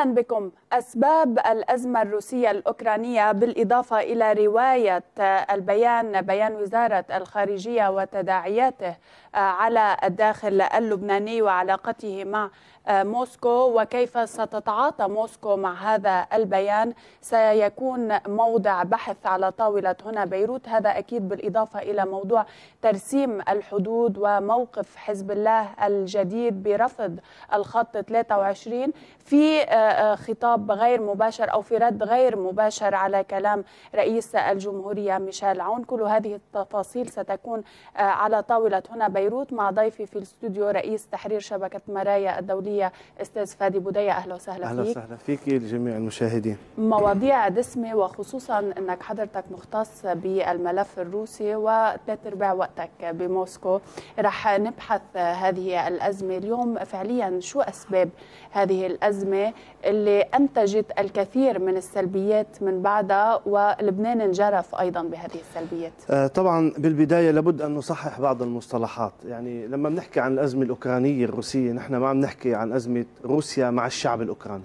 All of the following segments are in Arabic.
اهلا بكم اسباب الازمه الروسيه الاوكرانيه بالاضافه الى روايه البيان بيان وزاره الخارجيه وتداعياته آه، على الداخل اللبناني وعلاقته مع آه، موسكو وكيف ستتعاطى موسكو مع هذا البيان سيكون موضع بحث على طاولة هنا بيروت هذا أكيد بالإضافة إلى موضوع ترسيم الحدود وموقف حزب الله الجديد برفض الخط 23 في آه، خطاب غير مباشر أو في رد غير مباشر على كلام رئيس الجمهورية ميشيل عون كل هذه التفاصيل ستكون على طاولة هنا بيروت بيروت مع ضيفي في الاستوديو رئيس تحرير شبكة مرايا الدولية أستاذ فادي بودية أهلا وسهلا أهلا فيك أهلا وسهلا فيك لجميع المشاهدين مواضيع دسمة وخصوصا أنك حضرتك مختص بالملف الروسي وثلاث أرباع وقتك بموسكو رح نبحث هذه الأزمة اليوم فعليا شو أسباب هذه الأزمة اللي أنتجت الكثير من السلبيات من بعدها ولبنان انجرف أيضا بهذه السلبيات آه، طبعا بالبداية لابد أن نصحح بعض المصطلحات بعض يعني لما بنحكي عن الأزمة الأوكرانية الروسية نحن ما عم نحكي عن أزمة روسيا مع الشعب الأوكراني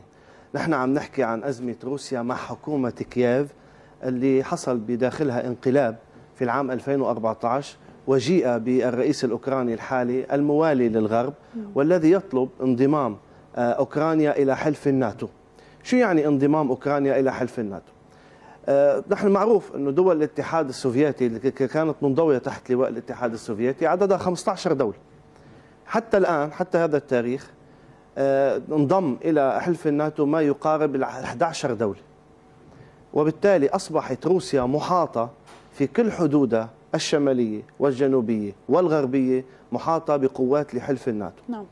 نحن عم نحكي عن أزمة روسيا مع حكومة كييف اللي حصل بداخلها انقلاب في العام 2014 وجيء بالرئيس الأوكراني الحالي الموالي للغرب والذي يطلب انضمام آه، أوكرانيا إلى حلف الناتو شو يعني انضمام أوكرانيا إلى حلف الناتو؟ آه، نحن معروف انه دول الاتحاد السوفيتي اللي كانت منضويه تحت لواء الاتحاد السوفيتي عددها 15 دوله حتى الان حتى هذا التاريخ آه، انضم الى حلف الناتو ما يقارب ال 11 دوله وبالتالي اصبحت روسيا محاطه في كل حدودها الشماليه والجنوبيه والغربيه محاطه بقوات لحلف الناتو نعم.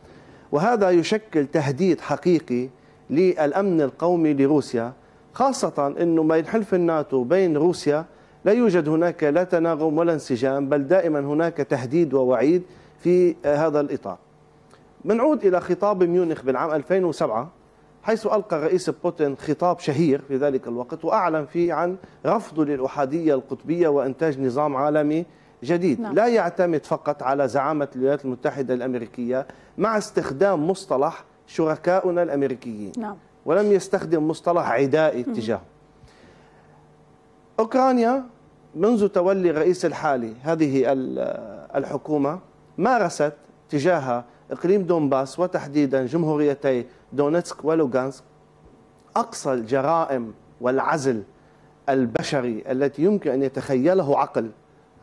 وهذا يشكل تهديد حقيقي للامن القومي لروسيا خاصة أنه ما يحلف الناتو وبين روسيا لا يوجد هناك لا تناغم ولا انسجام بل دائما هناك تهديد ووعيد في هذا الإطار بنعود إلى خطاب ميونخ بالعام 2007 حيث ألقى رئيس بوتين خطاب شهير في ذلك الوقت وأعلن فيه عن رفضه للأحادية القطبية وإنتاج نظام عالمي جديد نعم. لا يعتمد فقط على زعامة الولايات المتحدة الأمريكية مع استخدام مصطلح شركاؤنا الأمريكيين نعم. ولم يستخدم مصطلح عدائي اتجاهه أوكرانيا منذ تولي الرئيس الحالي هذه الحكومة مارست تجاه إقليم دونباس وتحديدا جمهوريتي دونتسك ولوغانسك أقصى الجرائم والعزل البشري التي يمكن أن يتخيله عقل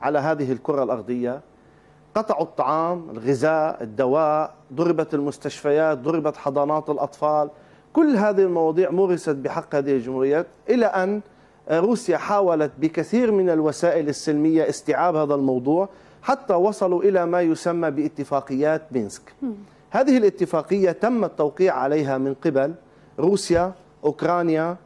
على هذه الكرة الأرضية قطعوا الطعام الغذاء الدواء ضربت المستشفيات ضربت حضانات الأطفال كل هذه المواضيع مورست بحق هذه الجمهوريات إلى أن روسيا حاولت بكثير من الوسائل السلمية استيعاب هذا الموضوع حتى وصلوا إلى ما يسمى باتفاقيات مينسك هذه الاتفاقية تم التوقيع عليها من قبل روسيا أوكرانيا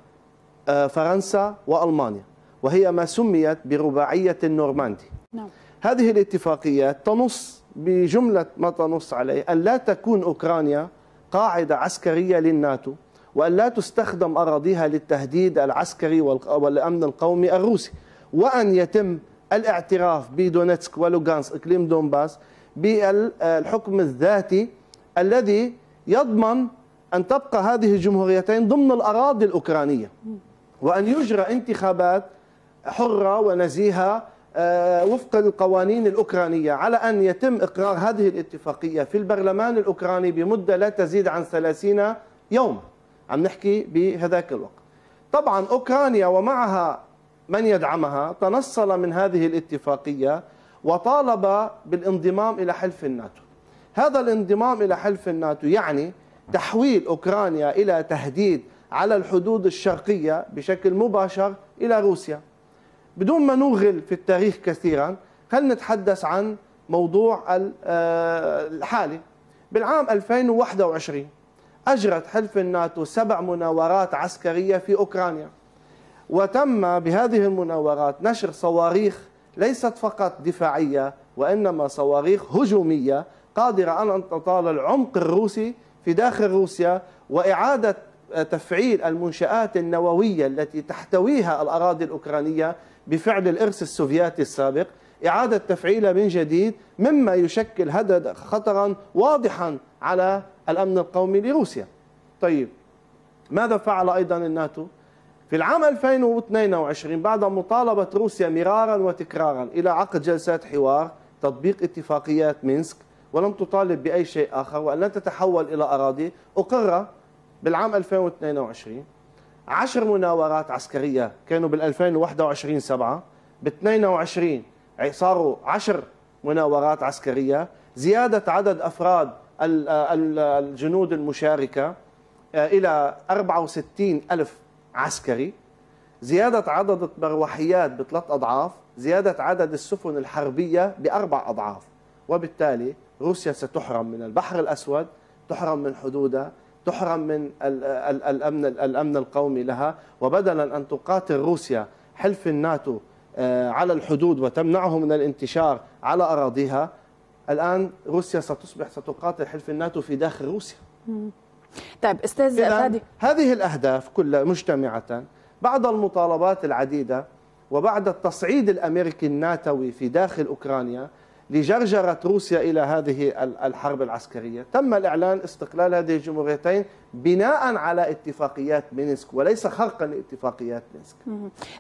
آه، فرنسا وألمانيا وهي ما سميت برباعية النورماندي نعم. هذه الاتفاقيات تنص بجملة ما تنص عليه أن لا تكون أوكرانيا قاعدة عسكرية للناتو وأن لا تستخدم أراضيها للتهديد العسكري والأمن القومي الروسي وأن يتم الاعتراف بدونتسك ولوغانس إقليم دونباس بالحكم الذاتي الذي يضمن أن تبقى هذه الجمهوريتين ضمن الأراضي الأوكرانية وأن يجرى انتخابات حرة ونزيهة آه، وفق القوانين الأوكرانية على أن يتم إقرار هذه الاتفاقية في البرلمان الأوكراني بمدة لا تزيد عن 30 يوم عم نحكي بهذاك الوقت طبعا أوكرانيا ومعها من يدعمها تنصل من هذه الاتفاقية وطالب بالانضمام إلى حلف الناتو هذا الانضمام إلى حلف الناتو يعني تحويل أوكرانيا إلى تهديد على الحدود الشرقية بشكل مباشر إلى روسيا بدون ما نوغل في التاريخ كثيرا خلينا نتحدث عن موضوع آه، الحالي بالعام 2021 أجرت حلف الناتو سبع مناورات عسكرية في أوكرانيا وتم بهذه المناورات نشر صواريخ ليست فقط دفاعية وإنما صواريخ هجومية قادرة أن تطال العمق الروسي في داخل روسيا وإعادة تفعيل المنشآت النووية التي تحتويها الأراضي الأوكرانية بفعل الإرث السوفياتي السابق إعادة تفعيله من جديد مما يشكل هدد خطرا واضحا على الأمن القومي لروسيا طيب ماذا فعل أيضا الناتو؟ في العام 2022 بعد مطالبة روسيا مرارا وتكرارا إلى عقد جلسات حوار تطبيق اتفاقيات مينسك ولم تطالب بأي شيء آخر وأن لا تتحول إلى أراضي أقر بالعام 2022 10 مناورات عسكريه كانوا بال 2021 سبعه ب 22 صاروا 10 مناورات عسكريه زياده عدد افراد الجنود المشاركه آه، الى 64 الف عسكري زياده عدد المروحيات بثلاث اضعاف زياده عدد السفن الحربيه باربع اضعاف وبالتالي روسيا ستحرم من البحر الاسود تحرم من حدودها تحرم من الامن الامن القومي لها وبدلا ان تقاتل روسيا حلف الناتو آه، على الحدود وتمنعه من الانتشار على اراضيها الان روسيا ستصبح ستقاتل حلف الناتو في داخل روسيا. طيب استاذ فادي هذه الاهداف كلها مجتمعه بعد المطالبات العديده وبعد التصعيد الامريكي الناتوي في داخل اوكرانيا لجرجرة روسيا إلى هذه الحرب العسكرية تم الإعلان استقلال هذه الجمهوريتين بناء على اتفاقيات مينسك وليس خرقا لاتفاقيات مينسك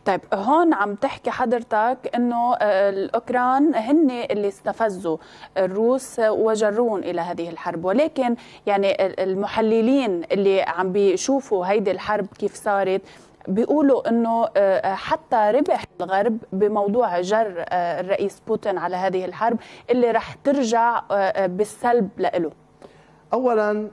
طيب هون عم تحكي حضرتك انه آه، الاوكران هن اللي استفزوا الروس وجرون الى هذه الحرب ولكن يعني المحللين اللي عم بيشوفوا هيدي الحرب كيف صارت بيقولوا انه آه، حتى ربح الغرب بموضوع جر آه، الرئيس بوتين على هذه الحرب اللي رح ترجع آه، بالسلب لإله اولا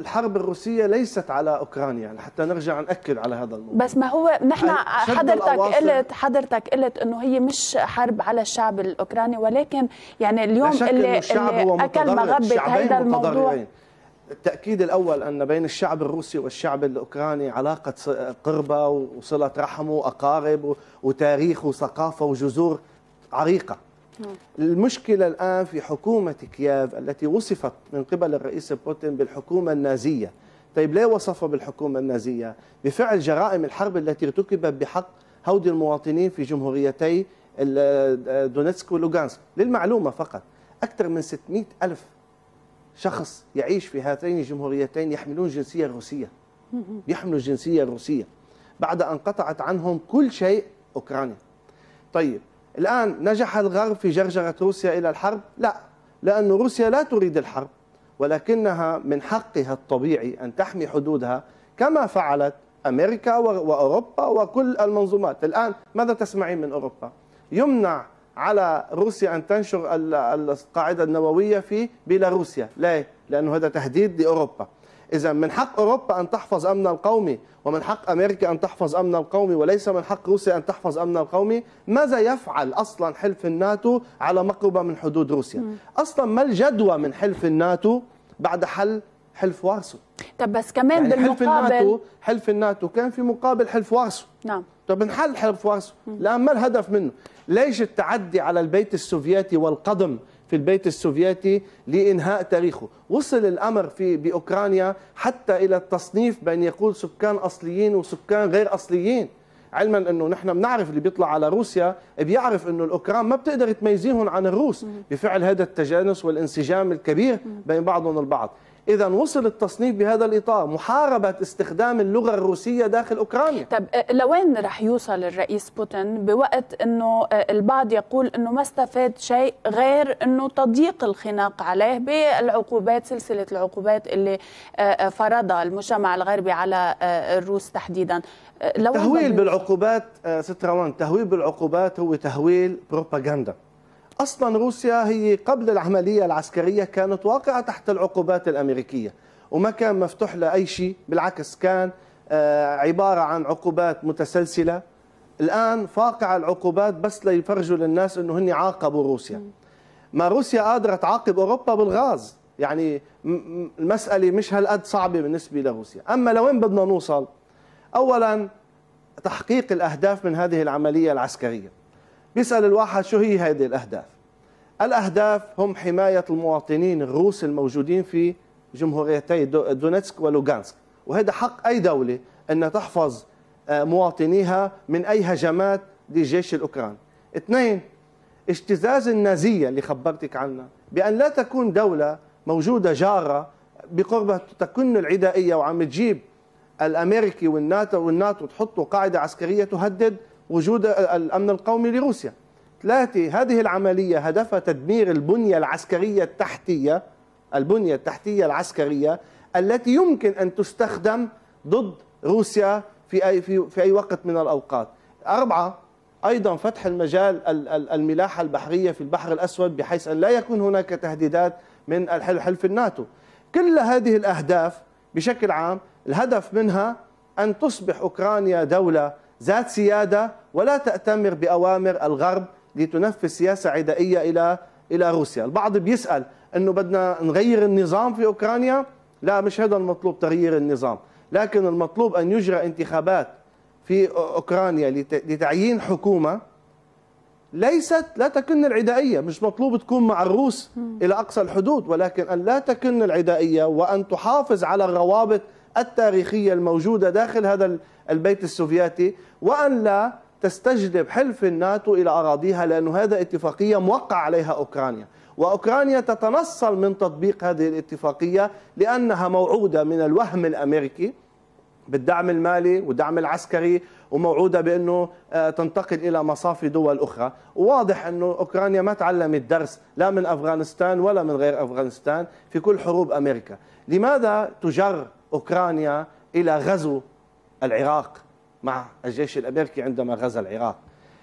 الحرب الروسيه ليست على اوكرانيا حتى نرجع ناكد على هذا الموضوع بس ما هو نحن حضرتك قلت حضرتك قلت انه هي مش حرب على الشعب الاوكراني ولكن يعني اليوم اللي, اللي اكل مغبه هذا الموضوع التأكيد الأول أن بين الشعب الروسي والشعب الأوكراني علاقة قربة وصلة رحم وأقارب وتاريخ وثقافة وجذور عريقة نعم. المشكلة الآن في حكومة كييف التي وصفت من قبل الرئيس بوتين بالحكومة النازية طيب ليه وصفها بالحكومة النازية؟ بفعل جرائم الحرب التي ارتكبت بحق هودي المواطنين في جمهوريتي دونetsk ولوغانسك للمعلومة فقط أكثر من 600 ألف شخص يعيش في هاتين الجمهوريتين يحملون جنسية روسية يحملوا الجنسية الروسية بعد أن قطعت عنهم كل شيء أوكرانيا طيب الآن نجح الغرب في جرجرة روسيا إلى الحرب؟ لا لأن روسيا لا تريد الحرب ولكنها من حقها الطبيعي أن تحمي حدودها كما فعلت أمريكا وأوروبا وكل المنظومات الآن ماذا تسمعين من أوروبا؟ يمنع على روسيا أن تنشر القاعدة النووية في بيلاروسيا ليه؟ لأنه هذا تهديد لأوروبا إذا من حق أوروبا أن تحفظ أمنها القومي ومن حق أمريكا أن تحفظ أمنها القومي وليس من حق روسيا أن تحفظ أمنها القومي ماذا يفعل أصلا حلف الناتو على مقربة من حدود روسيا أصلا ما الجدوى من حلف الناتو بعد حل حلف وارسو طب بس كمان يعني بالمقابل حلف الناتو حلف الناتو كان في مقابل حلف وارسو نعم طب نحل حلب فارس لان ما الهدف منه ليش التعدي على البيت السوفيتي والقدم في البيت السوفيتي لإنهاء تاريخه وصل الأمر في بأوكرانيا حتى إلى التصنيف بين يقول سكان أصليين وسكان غير أصليين علما انه نحن بنعرف اللي بيطلع على روسيا بيعرف انه الاوكران ما بتقدر تميزيهم عن الروس بفعل هذا التجانس والانسجام الكبير بين بعضهم البعض إذا وصل التصنيف بهذا الإطار محاربة استخدام اللغة الروسية داخل أوكرانيا طب آه، لوين رح يوصل الرئيس بوتين بوقت أنه آه، البعض يقول أنه ما استفاد شيء غير أنه تضييق الخناق عليه بالعقوبات سلسلة العقوبات اللي آه، فرضها المجتمع الغربي على الروس تحديدا تهويل بالعقوبات ست روان تهويل بالعقوبات هو تهويل بروباغندا أصلا روسيا هي قبل العملية العسكرية كانت واقعة تحت العقوبات الأمريكية وما كان مفتوح لها أي شيء بالعكس كان آه، عبارة عن عقوبات متسلسلة الآن فاقع العقوبات بس ليفرجوا للناس أنه هن عاقبوا روسيا ما روسيا قادرة تعاقب أوروبا بالغاز يعني المسألة مش هالقد صعبة بالنسبة لروسيا أما لوين بدنا نوصل أولا تحقيق الأهداف من هذه العملية العسكرية بيسأل الواحد شو هي هذه الأهداف الأهداف هم حماية المواطنين الروس الموجودين في جمهوريتي دونتسك ولوغانسك وهذا حق أي دولة أن تحفظ آه، مواطنيها من أي هجمات لجيش الأوكران اثنين اجتزاز النازية اللي خبرتك عنها بأن لا تكون دولة موجودة جارة بقربها تكن العدائية وعم تجيب الأمريكي والناتو والناتو تحطوا قاعدة عسكرية تهدد وجود الأمن القومي لروسيا ثلاثة هذه العملية هدفها تدمير البنية العسكرية التحتية البنية التحتية العسكرية التي يمكن أن تستخدم ضد روسيا في أي, في, في أي وقت من الأوقات أربعة أيضا فتح المجال الملاحة البحرية في البحر الأسود بحيث أن لا يكون هناك تهديدات من حلف الناتو كل هذه الأهداف بشكل عام الهدف منها أن تصبح أوكرانيا دولة ذات سيادة ولا تأتمر بأوامر الغرب لتنفذ سياسة عدائية إلى إلى روسيا البعض بيسأل أنه بدنا نغير النظام في أوكرانيا لا مش هذا المطلوب تغيير النظام لكن المطلوب أن يجرى انتخابات في أوكرانيا لتعيين حكومة ليست لا تكن العدائية مش مطلوب تكون مع الروس إلى أقصى الحدود ولكن أن لا تكن العدائية وأن تحافظ على الروابط التاريخية الموجودة داخل هذا البيت السوفيتي وأن لا تستجلب حلف الناتو إلى أراضيها لأن هذا اتفاقية موقع عليها أوكرانيا وأوكرانيا تتنصل من تطبيق هذه الاتفاقية لأنها موعودة من الوهم الأمريكي بالدعم المالي والدعم العسكري وموعودة بأنه آه، تنتقل إلى مصافي دول أخرى وواضح أنه أوكرانيا ما تعلمت درس لا من أفغانستان ولا من غير أفغانستان في كل حروب أمريكا لماذا تجر أوكرانيا إلى غزو العراق مع الجيش الأمريكي عندما غزا العراق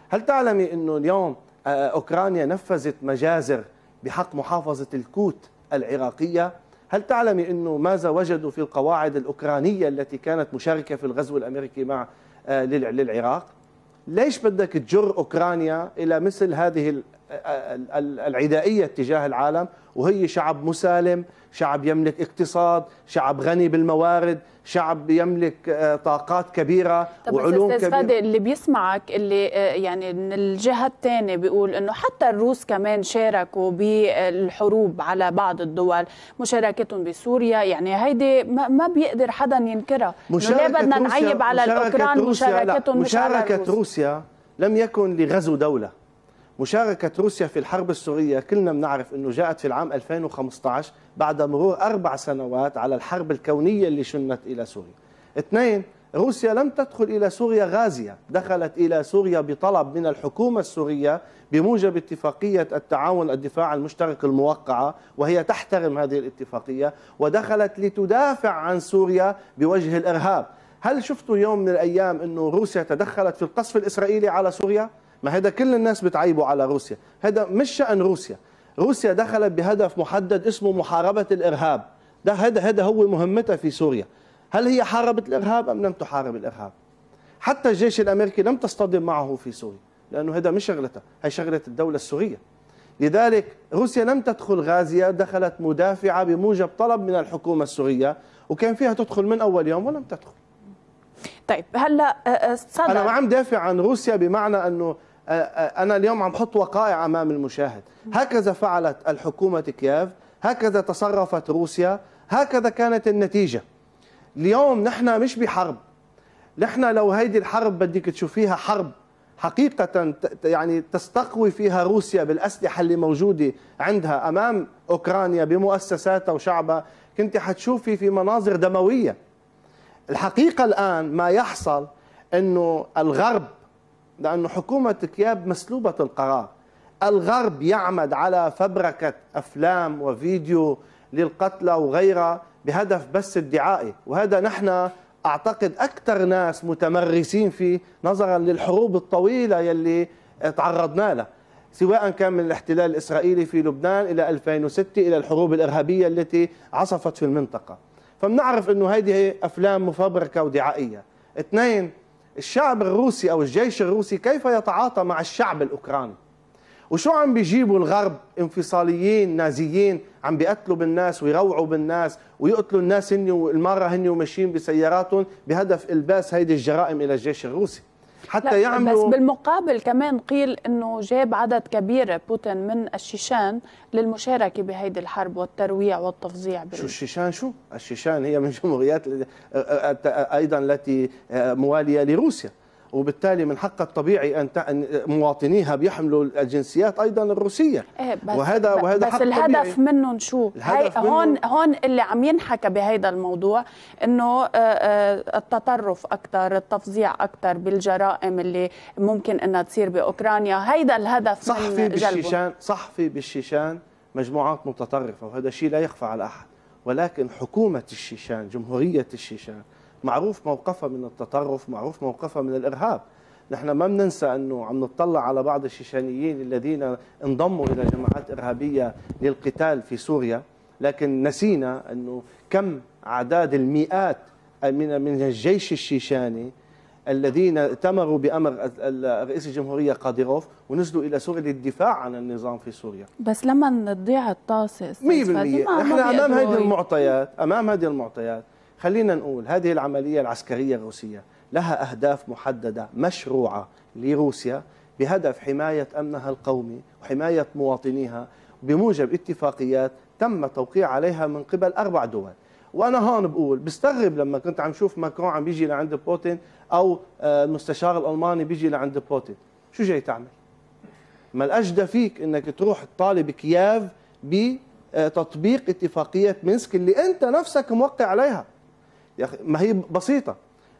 هل تعلمي أنه اليوم آه، أوكرانيا نفذت مجازر بحق محافظة الكوت العراقية هل تعلمي أنه ماذا وجدوا في القواعد الأوكرانية التي كانت مشاركة في الغزو الأمريكي مع آه، للعراق ليش بدك تجر أوكرانيا إلى مثل هذه العدائية تجاه العالم وهي شعب مسالم شعب يملك اقتصاد شعب غني بالموارد شعب يملك آه، طاقات كبيرة طب وعلوم أستاذ كبيرة فادي اللي بيسمعك اللي آه، يعني من الجهة الثانية بيقول أنه حتى الروس كمان شاركوا بالحروب على بعض الدول مشاركتهم بسوريا يعني هيدي ما بيقدر حدا ينكرها مشاركة لا بدنا نعيب على الأوكران مشاركتهم مشاركة روسيا, مش مشاركة روسيا لم يكن لغزو دولة مشاركة روسيا في الحرب السورية كلنا بنعرف أنه جاءت في العام 2015 بعد مرور أربع سنوات على الحرب الكونية اللي شنت إلى سوريا اثنين روسيا لم تدخل إلى سوريا غازية دخلت إلى سوريا بطلب من الحكومة السورية بموجب اتفاقية التعاون الدفاع المشترك الموقعة وهي تحترم هذه الاتفاقية ودخلت لتدافع عن سوريا بوجه الإرهاب هل شفتوا يوم من الأيام أن روسيا تدخلت في القصف الإسرائيلي على سوريا؟ ما هذا كل الناس بتعيبوا على روسيا هذا مش شأن روسيا روسيا دخلت بهدف محدد اسمه محاربة الإرهاب ده هذا هذا هو مهمتها في سوريا هل هي حاربت الإرهاب أم لم تحارب الإرهاب حتى الجيش الأمريكي لم تصطدم معه في سوريا لأنه هذا مش شغلتها هي شغلة الدولة السورية لذلك روسيا لم تدخل غازية دخلت مدافعة بموجب طلب من الحكومة السورية وكان فيها تدخل من أول يوم ولم تدخل طيب هلا هل آه، آه، صدر أنا ما عم دافع عن روسيا بمعنى أنه أنا اليوم عم حط وقائع أمام المشاهد هكذا فعلت الحكومة كييف هكذا تصرفت روسيا هكذا كانت النتيجة اليوم نحن مش بحرب نحن لو هيدي الحرب بدك تشوفيها حرب حقيقة يعني تستقوي فيها روسيا بالأسلحة اللي موجودة عندها أمام أوكرانيا بمؤسساتها وشعبها كنت حتشوفي في مناظر دموية الحقيقة الآن ما يحصل أنه الغرب لأن حكومة كياب مسلوبة القرار الغرب يعمد على فبركة أفلام وفيديو للقتلى وغيرها بهدف بس ادعائي وهذا نحن أعتقد أكثر ناس متمرسين فيه نظرا للحروب الطويلة يلي تعرضنا لها سواء كان من الاحتلال الإسرائيلي في لبنان إلى 2006 إلى الحروب الإرهابية التي عصفت في المنطقة فمنعرف أنه هذه أفلام مفبركة ودعائية اثنين الشعب الروسي أو الجيش الروسي كيف يتعاطى مع الشعب الأوكراني وشو عم بيجيبوا الغرب انفصاليين نازيين عم بيقتلوا بالناس ويروعوا بالناس ويقتلوا الناس هني المارة هني وماشيين بسياراتهم بهدف الباس هيدي الجرائم الى الجيش الروسي حتى يعملوا بس بالمقابل كمان قيل انه جاب عدد كبير بوتين من الشيشان للمشاركه بهيدي الحرب والترويع والتفظيع بال... شو الشيشان شو؟ الشيشان هي من جمهوريات ايضا التي آه، مواليه لروسيا وبالتالي من حق الطبيعي ان مواطنيها بيحملوا الجنسيات ايضا الروسيه إيه، بس وهذا وهذا بس حق الهدف طبيعي. منهم شو هاي منهم هون هون اللي عم ينحكى بهذا الموضوع انه آه، آه، التطرف اكثر التفظيع اكثر بالجرائم اللي ممكن انها تصير باوكرانيا هيدا الهدف صح من بالشيشان صح في بالشيشان مجموعات متطرفه وهذا الشيء لا يخفى على احد ولكن حكومه الشيشان جمهوريه الشيشان معروف موقفها من التطرف معروف موقفها من الإرهاب نحن ما بننسى أنه عم نطلع على بعض الشيشانيين الذين انضموا إلى جماعات إرهابية للقتال في سوريا لكن نسينا أنه كم عدد المئات من من الجيش الشيشاني الذين ائتمروا بامر رئيس الجمهوريه قاديروف ونزلوا الى سوريا للدفاع عن النظام في سوريا بس لما تضيع الطاسه 100% احنا امام هذه المعطيات امام هذه المعطيات خلينا نقول هذه العملية العسكرية الروسية لها أهداف محددة مشروعة لروسيا بهدف حماية أمنها القومي وحماية مواطنيها بموجب اتفاقيات تم توقيع عليها من قبل أربع دول وانا هون بقول بستغرب لما كنت عم شوف ماكرون عم بيجي لعند بوتين او آه، المستشار الالماني بيجي لعند بوتين شو جاي تعمل ما الاجدى فيك انك تروح تطالب كييف بتطبيق اتفاقيه مينسك اللي انت نفسك موقع عليها يا أخي ما هي بسيطة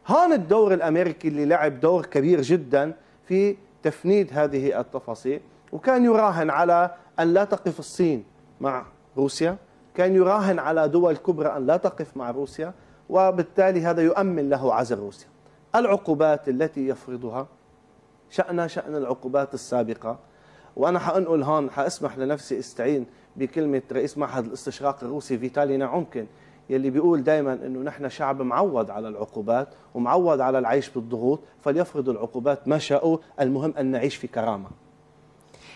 هون الدور الأمريكي اللي لعب دور كبير جدا في تفنيد هذه التفاصيل وكان يراهن على أن لا تقف الصين مع روسيا كان يراهن على دول كبرى أن لا تقف مع روسيا وبالتالي هذا يؤمن له عزل روسيا العقوبات التي يفرضها شأنها شأن العقوبات السابقة وأنا حأنقل هون حأسمح لنفسي استعين بكلمة رئيس معهد الاستشراق الروسي فيتالي نعومكن يلي بيقول دائما انه نحن شعب معود على العقوبات ومعود على العيش بالضغوط فليفرض العقوبات ما شاءوا المهم ان نعيش في كرامه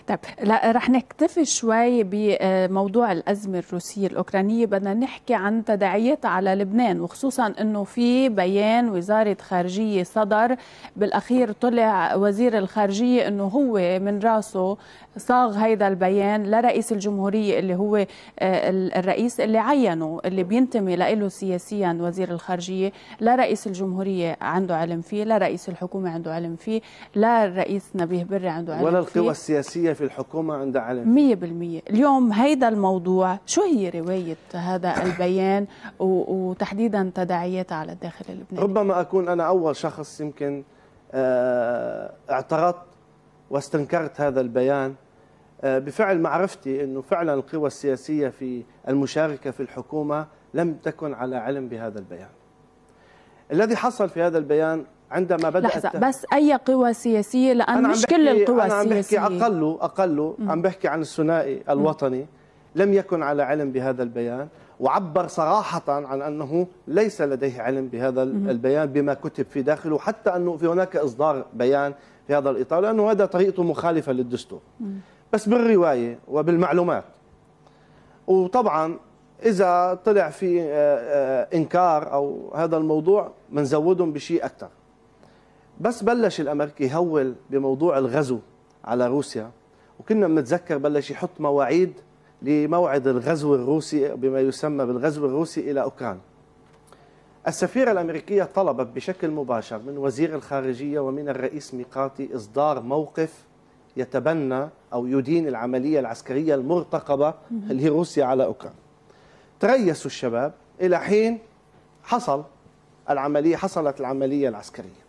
طيب لا رح نكتفي شوي بموضوع الازمه الروسيه الاوكرانيه بدنا نحكي عن تداعياتها على لبنان وخصوصا انه في بيان وزاره خارجيه صدر بالاخير طلع وزير الخارجيه انه هو من راسه صاغ هيدا البيان لرئيس الجمهوريه اللي هو آه، الرئيس اللي عينه اللي بينتمي له سياسيا وزير الخارجيه لا رئيس الجمهوريه عنده علم فيه لا رئيس الحكومه عنده علم فيه لا الرئيس نبيه بري عنده علم ولا فيه ولا القوى السياسيه في الحكومة عند علم مية بالمية اليوم هيدا الموضوع شو هي رواية هذا البيان وتحديدا تداعياته على الداخل اللبناني ربما أكون أنا أول شخص يمكن آه، اعترضت واستنكرت هذا البيان آه، بفعل معرفتي أنه فعلا القوى السياسية في المشاركة في الحكومة لم تكن على علم بهذا البيان الذي حصل في هذا البيان عندما بدات لحظة بس اي قوى سياسيه لان مش كل القوى السياسيه انا عم بحكي اقله اقله عم بحكي عن الثنائي الوطني لم يكن على علم بهذا البيان وعبر صراحة عن أنه ليس لديه علم بهذا البيان بما كتب في داخله حتى أنه في هناك إصدار بيان في هذا الإطار لأنه هذا طريقته مخالفة للدستور بس بالرواية وبالمعلومات وطبعا إذا طلع في آه، آه، إنكار أو هذا الموضوع بنزودهم بشيء أكثر بس بلش الامريكي يهول بموضوع الغزو على روسيا وكنا بنتذكر بلش يحط مواعيد لموعد الغزو الروسي بما يسمى بالغزو الروسي الى اوكرانيا. السفيرة الأمريكية طلبت بشكل مباشر من وزير الخارجية ومن الرئيس ميقاتي إصدار موقف يتبنى أو يدين العملية العسكرية المرتقبة لروسيا على أوكرانيا تريسوا الشباب إلى حين حصل العملية حصلت العملية العسكرية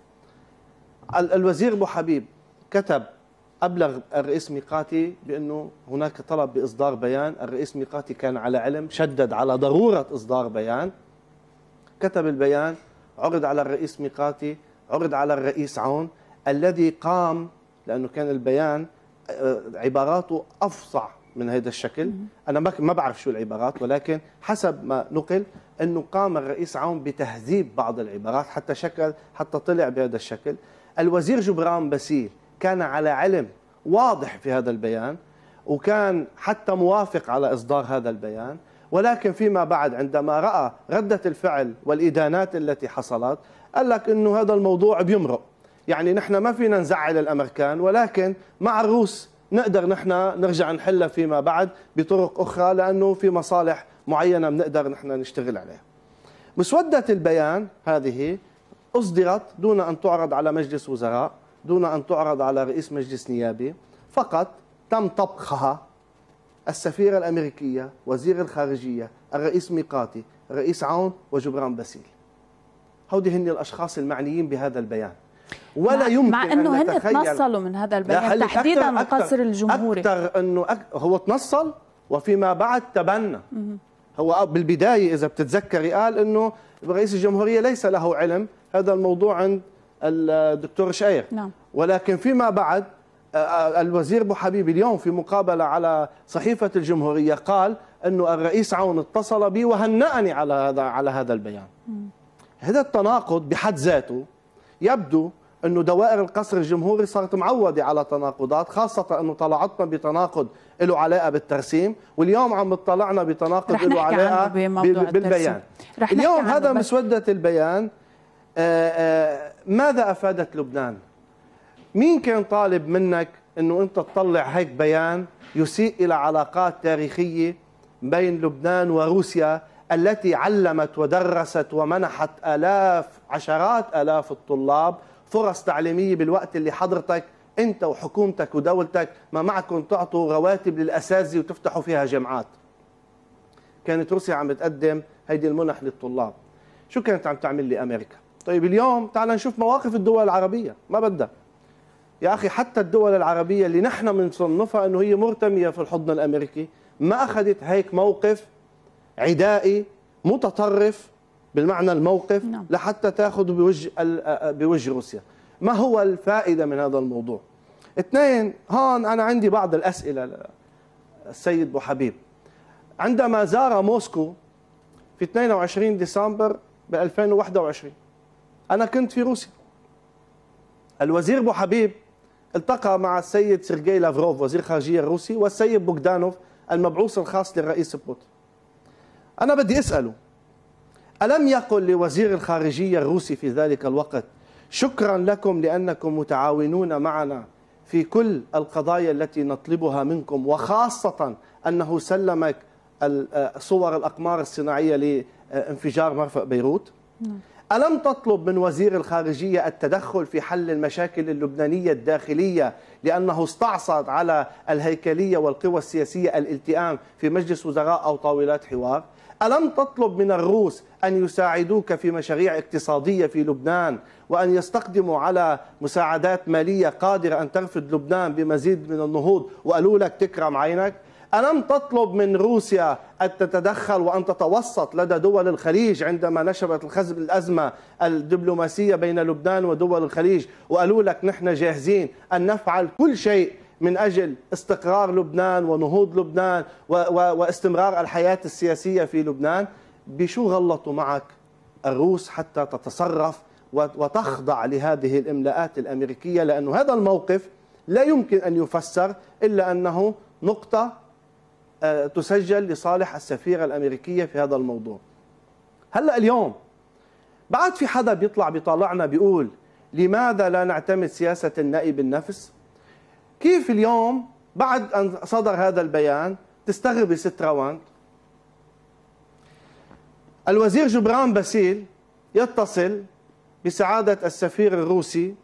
الوزير ابو حبيب كتب ابلغ الرئيس ميقاتي بانه هناك طلب باصدار بيان، الرئيس ميقاتي كان على علم، شدد على ضروره اصدار بيان. كتب البيان، عرض على الرئيس ميقاتي، عرض على الرئيس عون الذي قام لانه كان البيان آه، عباراته افصع من هذا الشكل، انا ما بعرف شو العبارات ولكن حسب ما نقل انه قام الرئيس عون بتهذيب بعض العبارات حتى شكل حتى طلع بهذا الشكل. الوزير جبران باسيل كان على علم واضح في هذا البيان وكان حتى موافق على إصدار هذا البيان ولكن فيما بعد عندما رأى ردة الفعل والإدانات التي حصلت قال لك أنه هذا الموضوع بيمرق يعني نحن ما فينا نزعل الأمريكان ولكن مع الروس نقدر نحن نرجع نحلها فيما بعد بطرق أخرى لأنه في مصالح معينة بنقدر نحن نشتغل عليها مسودة البيان هذه أصدرت دون أن تعرض على مجلس وزراء دون أن تعرض على رئيس مجلس نيابي فقط تم طبخها السفيرة الأمريكية وزير الخارجية الرئيس ميقاتي الرئيس عون وجبران باسيل هودي هن الأشخاص المعنيين بهذا البيان ولا مع يمكن مع انه هن تنصلوا من هذا البيان تحديدا قصر الجمهوري اكثر انه هو تنصل وفيما بعد تبنى هو بالبداية إذا بتتذكري قال أنه رئيس الجمهورية ليس له علم هذا الموضوع عند الدكتور شقير نعم. ولكن فيما بعد الوزير ابو حبيب اليوم في مقابله على صحيفه الجمهوريه قال انه الرئيس عون اتصل بي وهنأني على هذا على هذا البيان. هذا التناقض بحد ذاته يبدو انه دوائر القصر الجمهوري صارت معوده على تناقضات خاصه انه طلعتنا بتناقض له علاقه بالترسيم واليوم عم تطلعنا بتناقض له علاقه بالبيان اليوم هذا مسوده البيان آآ آه، آآ آه، ماذا افادت لبنان مين كان طالب منك انه انت تطلع هيك بيان يسيء الى علاقات تاريخيه بين لبنان وروسيا التي علمت ودرست ومنحت الاف عشرات الاف الطلاب فرص تعليميه بالوقت اللي حضرتك انت وحكومتك ودولتك ما معكم تعطوا رواتب للاساتذه وتفتحوا فيها جامعات كانت روسيا عم بتقدم هيدي المنح للطلاب شو كانت عم تعمل لي امريكا طيب اليوم تعال نشوف مواقف الدول العربيه ما بدها يا اخي حتى الدول العربيه اللي نحن بنصنفها انه هي مرتميه في الحضن الامريكي ما اخذت هيك موقف عدائي متطرف بالمعنى الموقف نعم. لحتى تاخذ بوجه بوجه روسيا ما هو الفائده من هذا الموضوع اثنين هون انا عندي بعض الاسئله السيد ابو حبيب عندما زار موسكو في 22 ديسمبر ب 2021 انا كنت في روسيا الوزير ابو حبيب التقى مع السيد سيرجي لافروف وزير خارجيه الروسي والسيد بوغدانوف المبعوث الخاص للرئيس بوتين انا بدي اساله ألم يقل لوزير الخارجية الروسي في ذلك الوقت شكرا لكم لأنكم متعاونون معنا في كل القضايا التي نطلبها منكم وخاصة أنه سلمك آه، صور الأقمار الصناعية لانفجار مرفأ بيروت نعم. ألم تطلب من وزير الخارجية التدخل في حل المشاكل اللبنانية الداخلية لأنه استعصت على الهيكلية والقوى السياسية الالتئام في مجلس وزراء أو طاولات حوار ألم تطلب من الروس أن يساعدوك في مشاريع اقتصادية في لبنان وأن يستقدموا على مساعدات مالية قادرة أن ترفد لبنان بمزيد من النهوض وقالوا لك تكرم عينك ألم تطلب من روسيا أن تتدخل وأن تتوسط لدى دول الخليج عندما نشبت الخزب الأزمة الدبلوماسية بين لبنان ودول الخليج وقالوا لك نحن جاهزين أن نفعل كل شيء من أجل استقرار لبنان ونهوض لبنان واستمرار الحياة السياسية في لبنان بشو غلطوا معك الروس حتى تتصرف وتخضع لهذه الإملاءات الأمريكية لأن هذا الموقف لا يمكن أن يفسر إلا أنه نقطة آه، تسجل لصالح السفيرة الأمريكية في هذا الموضوع هلأ اليوم بعد في حدا بيطلع بيطالعنا بيقول لماذا لا نعتمد سياسة النائب النفس كيف اليوم بعد أن صدر هذا البيان تستغرب يا ست روان الوزير جبران باسيل يتصل بسعادة السفير الروسي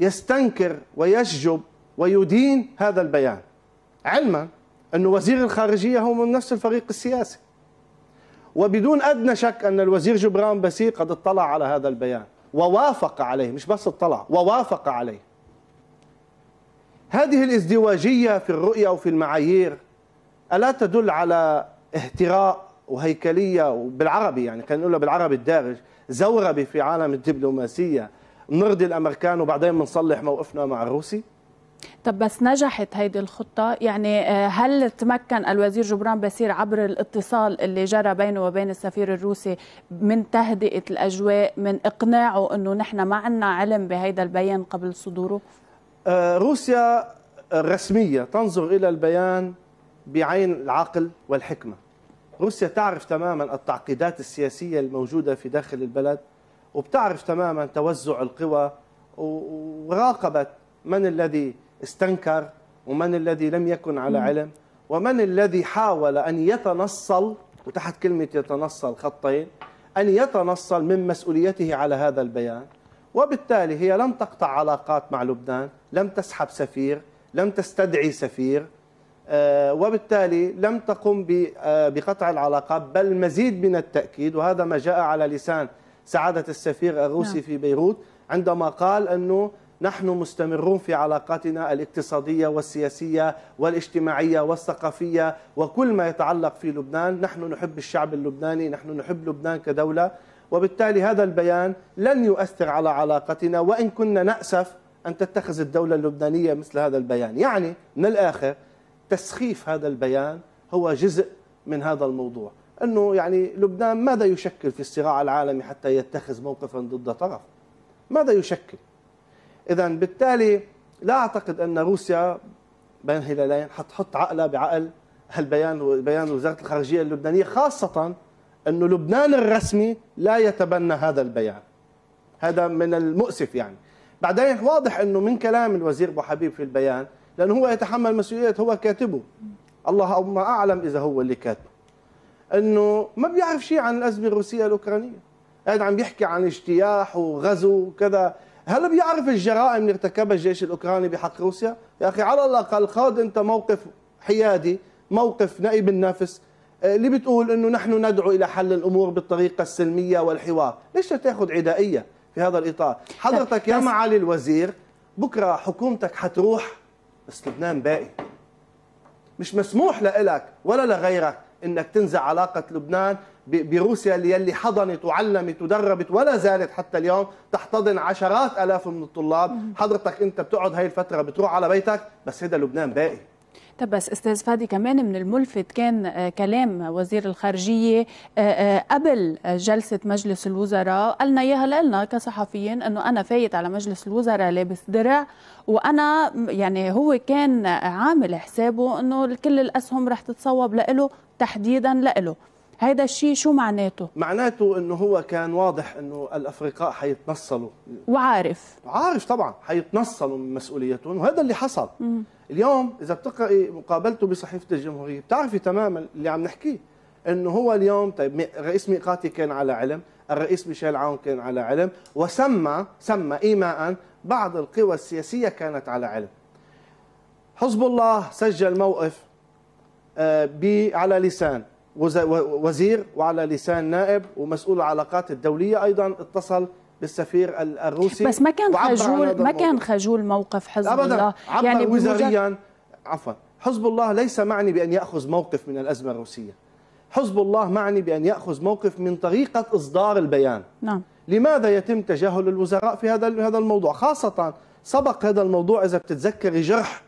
ليستنكر ويشجب ويدين هذا البيان علما أن وزير الخارجية هو من نفس الفريق السياسي وبدون أدنى شك أن الوزير جبران باسيل قد اطلع على هذا البيان ووافق عليه مش بس اطلع ووافق عليه هذه الازدواجية في الرؤية وفي المعايير ألا تدل على اهتراء وهيكلية بالعربي يعني خلينا نقولها بالعربي الدارج زوربي في عالم الدبلوماسية نرضي الأمريكان وبعدين بنصلح موقفنا مع الروسي؟ طب بس نجحت هيدي الخطة يعني آه، هل تمكن الوزير جبران بسير عبر الاتصال اللي جرى بينه وبين السفير الروسي من تهدئة الأجواء من إقناعه أنه نحن ما عنا علم بهيدا البيان قبل صدوره؟ آه، روسيا الرسمية تنظر إلى البيان بعين العقل والحكمة روسيا تعرف تماما التعقيدات السياسية الموجودة في داخل البلد وبتعرف تماما توزع القوى وراقبت من الذي استنكر ومن الذي لم يكن على علم ومن الذي حاول أن يتنصل وتحت كلمة يتنصل خطين أن يتنصل من مسؤوليته على هذا البيان وبالتالي هي لم تقطع علاقات مع لبنان لم تسحب سفير لم تستدعي سفير آه، وبالتالي لم تقم آه، بقطع العلاقات بل مزيد من التأكيد وهذا ما جاء على لسان سعادة السفير الروسي نعم. في بيروت عندما قال أنه نحن مستمرون في علاقاتنا الاقتصادية والسياسية والاجتماعية والثقافية وكل ما يتعلق في لبنان نحن نحب الشعب اللبناني نحن نحب لبنان كدولة وبالتالي هذا البيان لن يؤثر على علاقتنا وإن كنا نأسف أن تتخذ الدولة اللبنانية مثل هذا البيان يعني من الآخر تسخيف هذا البيان هو جزء من هذا الموضوع أنه يعني لبنان ماذا يشكل في الصراع العالمي حتى يتخذ موقفا ضد طرف ماذا يشكل إذا بالتالي لا أعتقد أن روسيا بين هلالين حتحط عقلها بعقل البيان بيان وزارة الخارجية اللبنانية خاصة أن لبنان الرسمي لا يتبنى هذا البيان هذا من المؤسف يعني بعدين واضح أنه من كلام الوزير أبو حبيب في البيان لأنه هو يتحمل مسؤولية هو كاتبه الله ما أعلم إذا هو اللي كاتبه أنه ما بيعرف شيء عن الأزمة الروسية الأوكرانية قاعد عم بيحكي عن اجتياح وغزو وكذا هل بيعرف الجرائم اللي ارتكبها الجيش الأوكراني بحق روسيا يا أخي على الأقل خاض أنت موقف حيادي موقف نائب النفس آه، اللي بتقول انه نحن ندعو الى حل الامور بالطريقه السلميه والحوار ليش تاخذ عدائيه في هذا الاطار حضرتك يا معالي الوزير بكره حكومتك حتروح بس لبنان باقي مش مسموح لإلك ولا لغيرك انك تنزع علاقه لبنان بروسيا اللي يلي حضنت وعلمت ودربت ولا زالت حتى اليوم تحتضن عشرات الاف من الطلاب حضرتك انت بتقعد هاي الفتره بتروح على بيتك بس هذا لبنان باقي طب بس استاذ فادي كمان من الملفت كان آه، كلام وزير الخارجيه آه، آه، قبل جلسه مجلس الوزراء قالنا اياها لنا كصحفيين انه انا فايت على مجلس الوزراء لابس درع وانا يعني هو كان عامل حسابه انه كل الاسهم رح تتصوب لإله تحديدا لإله هذا الشيء شو معناته؟ معناته انه هو كان واضح انه الافرقاء حيتنصلوا وعارف عارف طبعا حيتنصلوا من مسؤوليتهم وهذا اللي حصل مم. اليوم اذا بتقراي مقابلته بصحيفه الجمهوريه بتعرفي تماما اللي عم نحكيه انه هو اليوم طيب رئيس ميقاتي كان على علم، الرئيس ميشيل عون كان على علم وسمى سمى ايماء بعض القوى السياسيه كانت على علم. حزب الله سجل موقف آه، على لسان وزير وعلى لسان نائب ومسؤول العلاقات الدوليه ايضا اتصل بالسفير الروسي بس ما كان خجول ما كان خجول موقف حزب أبداً. الله عبر يعني وزاريا عفوا حزب الله ليس معني بأن يأخذ موقف من الأزمة الروسية حزب الله معني بأن يأخذ موقف من طريقة إصدار البيان نعم. لماذا يتم تجاهل الوزراء في هذا هذا الموضوع خاصة سبق هذا الموضوع إذا بتتذكري جرح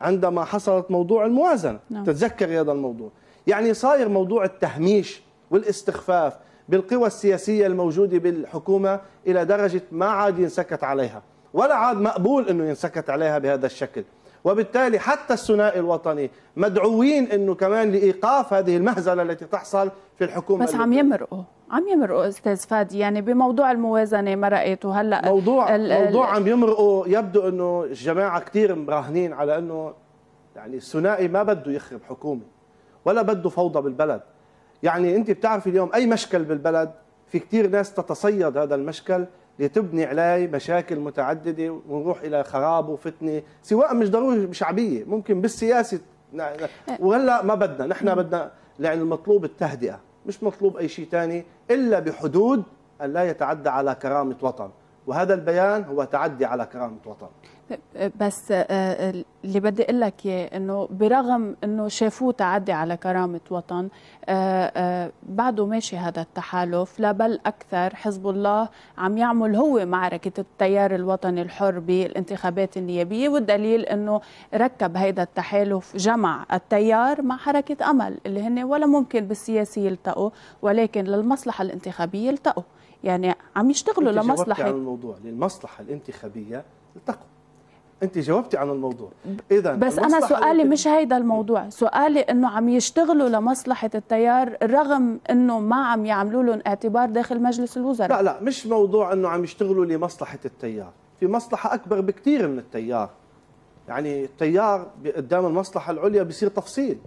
عندما حصلت موضوع الموازنة نعم. تتذكري هذا الموضوع يعني صاير موضوع التهميش والاستخفاف بالقوى السياسية الموجودة بالحكومة إلى درجة ما عاد ينسكت عليها ولا عاد مقبول أنه ينسكت عليها بهذا الشكل وبالتالي حتى الثنائي الوطني مدعوين انه كمان لايقاف هذه المهزله التي تحصل في الحكومه بس عم يمرقوا عم يمرقوا استاذ فادي يعني بموضوع الموازنه مرقت وهلا موضوع ال موضوع عم يمرقوا يبدو انه الجماعه كثير مراهنين على انه يعني الثنائي ما بده يخرب حكومه ولا بده فوضى بالبلد يعني انت بتعرفي اليوم اي مشكل بالبلد في كثير ناس تتصيد هذا المشكل لتبني عليه مشاكل متعدده ونروح الى خراب وفتنه سواء مش ضروري شعبيه ممكن بالسياسه وهلا ما بدنا نحن بدنا لان المطلوب التهدئه مش مطلوب اي شيء ثاني الا بحدود ان لا يتعدى على كرامه وطن وهذا البيان هو تعدي على كرامه وطن بس آه، آه، اللي بدي اقول لك اياه انه برغم انه شافوه تعدي على كرامه وطن آه، بعده ماشي هذا التحالف لا بل اكثر حزب الله عم يعمل هو معركه التيار الوطني الحر بالانتخابات النيابيه والدليل انه ركب هيدا التحالف جمع التيار مع حركه امل اللي هن ولا ممكن بالسياسه يلتقوا ولكن للمصلحه الانتخابيه التقوا يعني عم يشتغلوا لمصلحه عن الموضوع للمصلحه الانتخابيه التقوا انت جاوبتي عن الموضوع اذا بس انا سؤالي مش هيدا الموضوع سؤالي انه عم يشتغلوا لمصلحه التيار رغم انه ما عم يعملوا لهم اعتبار داخل مجلس الوزراء لا لا مش موضوع انه عم يشتغلوا لمصلحه التيار في مصلحه اكبر بكثير من التيار يعني التيار قدام المصلحه العليا بصير تفصيل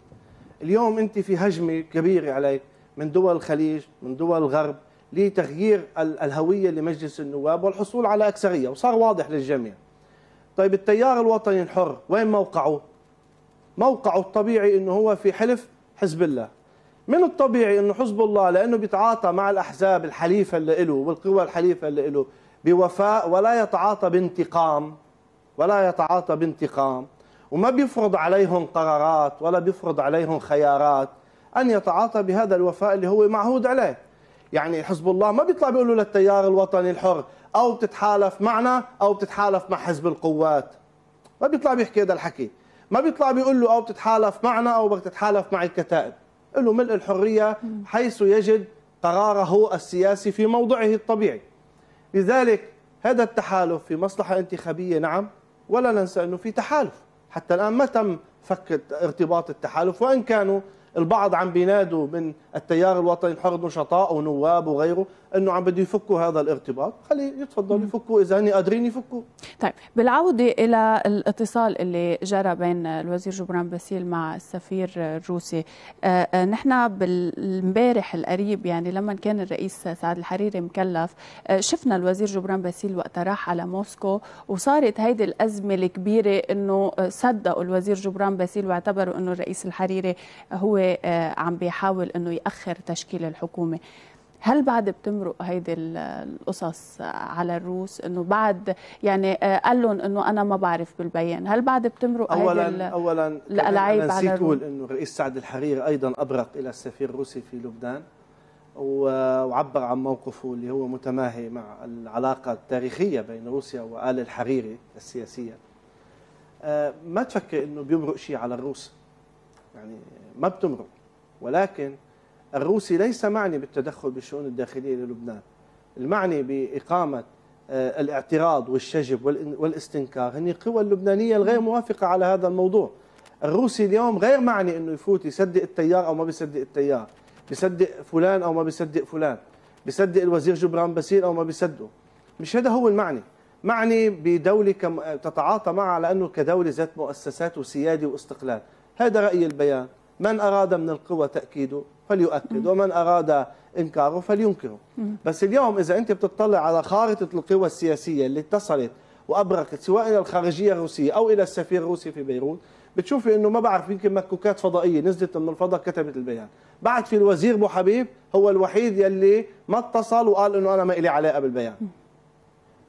اليوم انت في هجمه كبيره عليك من دول الخليج من دول الغرب لتغيير الهويه لمجلس النواب والحصول على اكثريه وصار واضح للجميع طيب التيار الوطني الحر وين موقعه؟ موقعه الطبيعي انه هو في حلف حزب الله من الطبيعي انه حزب الله لانه بيتعاطى مع الاحزاب الحليفه اللي له والقوى الحليفه اللي له بوفاء ولا يتعاطى بانتقام ولا يتعاطى بانتقام وما بيفرض عليهم قرارات ولا بيفرض عليهم خيارات ان يتعاطى بهذا الوفاء اللي هو معهود عليه يعني حزب الله ما بيطلع بيقول له للتيار الوطني الحر او بتتحالف معنا او بتتحالف مع حزب القوات ما بيطلع بيحكي هذا الحكي ما بيطلع بيقول له او بتتحالف معنا او بدك تتحالف مع الكتائب له ملء الحريه حيث يجد قراره السياسي في موضعه الطبيعي لذلك هذا التحالف في مصلحه انتخابيه نعم ولا ننسى انه في تحالف حتى الان ما تم فك ارتباط التحالف وان كانوا البعض عم بينادوا من التيار الوطني الحر نشطاء ونواب وغيره انه عم بده يفكوا هذا الارتباط خليه يتفضلوا يفكوا اذا هن قادرين يفكوا طيب بالعوده الى الاتصال اللي جرى بين الوزير جبران باسيل مع السفير الروسي آه، آه، نحن بالمبارح القريب يعني لما كان الرئيس سعد الحريري مكلف آه، شفنا الوزير جبران باسيل وقت راح على موسكو وصارت هيدي الازمه الكبيره انه صدقوا الوزير جبران باسيل واعتبروا انه الرئيس الحريري هو عم بيحاول انه ياخر تشكيل الحكومه هل بعد بتمرق هيدي القصص على الروس انه بعد يعني آه، قال لهم انه انا ما بعرف بالبيان هل بعد بتمرق اولا اولا الالعاب على نسيت اقول انه الرئيس سعد الحريري ايضا ابرق الى السفير الروسي في لبنان وعبر عن موقفه اللي هو متماهي مع العلاقه التاريخيه بين روسيا وال الحريري السياسيه آه، ما تفكر انه بيمرق شيء على الروس يعني ما بتمرق ولكن الروسي ليس معني بالتدخل بالشؤون الداخلية للبنان المعني بإقامة آه، الاعتراض والشجب والاستنكار هن القوى اللبنانية الغير موافقة على هذا الموضوع الروسي اليوم غير معني أنه يفوت يصدق التيار أو ما بيصدق التيار بيصدق فلان أو ما بيصدق فلان بيصدق الوزير جبران باسيل أو ما بيصدقه مش هذا هو المعني معني بدولة تتعاطى معها على أنه كدولة ذات مؤسسات وسيادة واستقلال هذا رأي البيان من أراد من القوى تأكيده فليؤكد ومن أراد إنكاره فلينكره بس اليوم إذا أنت بتطلع على خارطة القوى السياسية اللي اتصلت وأبركت سواء إلى الخارجية الروسية أو إلى السفير الروسي في بيروت بتشوفي انه ما بعرف يمكن مكوكات فضائيه نزلت من الفضاء كتبت البيان بعد في الوزير ابو حبيب هو الوحيد يلي ما اتصل وقال انه انا ما لي علاقه بالبيان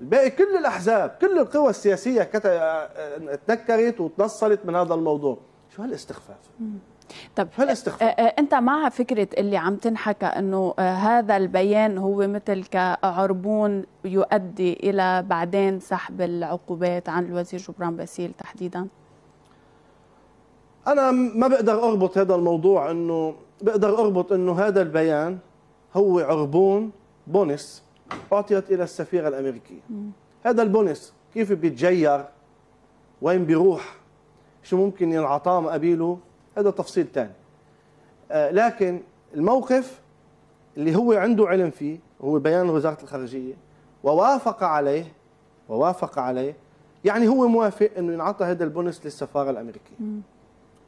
الباقي كل الاحزاب كل القوى السياسيه كت... آه، آه، تنكرت وتنصلت من هذا الموضوع شو هالاستخفاف طب فالاستغفار آه، آه، انت مع فكره اللي عم تنحكى انه آه، هذا البيان هو مثل كعربون يؤدي الى بعدين سحب العقوبات عن الوزير جبران باسيل تحديدا انا ما بقدر اربط هذا الموضوع انه بقدر اربط انه هذا البيان هو عربون بونس اعطيت الى السفيره الامريكيه م. هذا البونس كيف بيتجير وين بيروح شو ممكن ينعطاه مقابيله هذا تفصيل ثاني آه، لكن الموقف اللي هو عنده علم فيه هو بيان وزارة الخارجية ووافق عليه ووافق عليه يعني هو موافق انه ينعطى هذا البونس للسفاره الامريكيه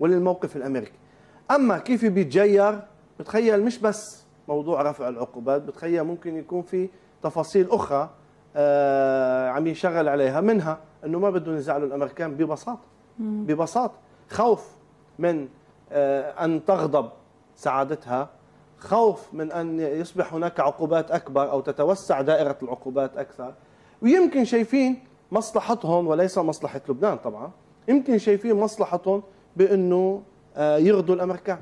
وللموقف الامريكي اما كيف بيتجير بتخيل مش بس موضوع رفع العقوبات بتخيل ممكن يكون في تفاصيل اخرى آه عم يشغل عليها منها انه ما بدهم يزعلوا الامريكان ببساطه ببساطه خوف من آه، أن تغضب سعادتها خوف من أن يصبح هناك عقوبات أكبر أو تتوسع دائرة العقوبات أكثر ويمكن شايفين مصلحتهم وليس مصلحة لبنان طبعا يمكن شايفين مصلحتهم بأنه آه، يرضوا الأمريكان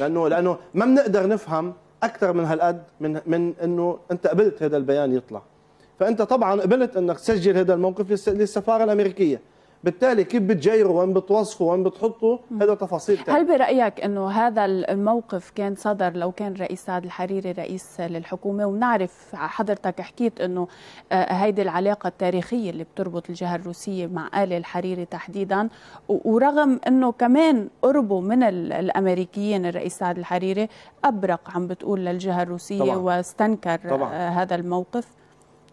لأنه لأنه ما بنقدر نفهم أكثر من هالقد من من أنه أنت قبلت هذا البيان يطلع فأنت طبعا قبلت أنك تسجل هذا الموقف للسفارة الأمريكية بالتالي كيف بتجيره وين بتوصفه وين بتحطه هذا تفاصيل تانية. هل برايك انه هذا الموقف كان صدر لو كان رئيس سعد الحريري رئيس للحكومه ونعرف حضرتك حكيت انه آه، هيدي العلاقه التاريخيه اللي بتربط الجهه الروسيه مع ال الحريري تحديدا ورغم انه كمان قربوا من الامريكيين الرئيس سعد الحريري ابرق عم بتقول للجهه الروسيه طبعا. واستنكر آه، طبعا. هذا الموقف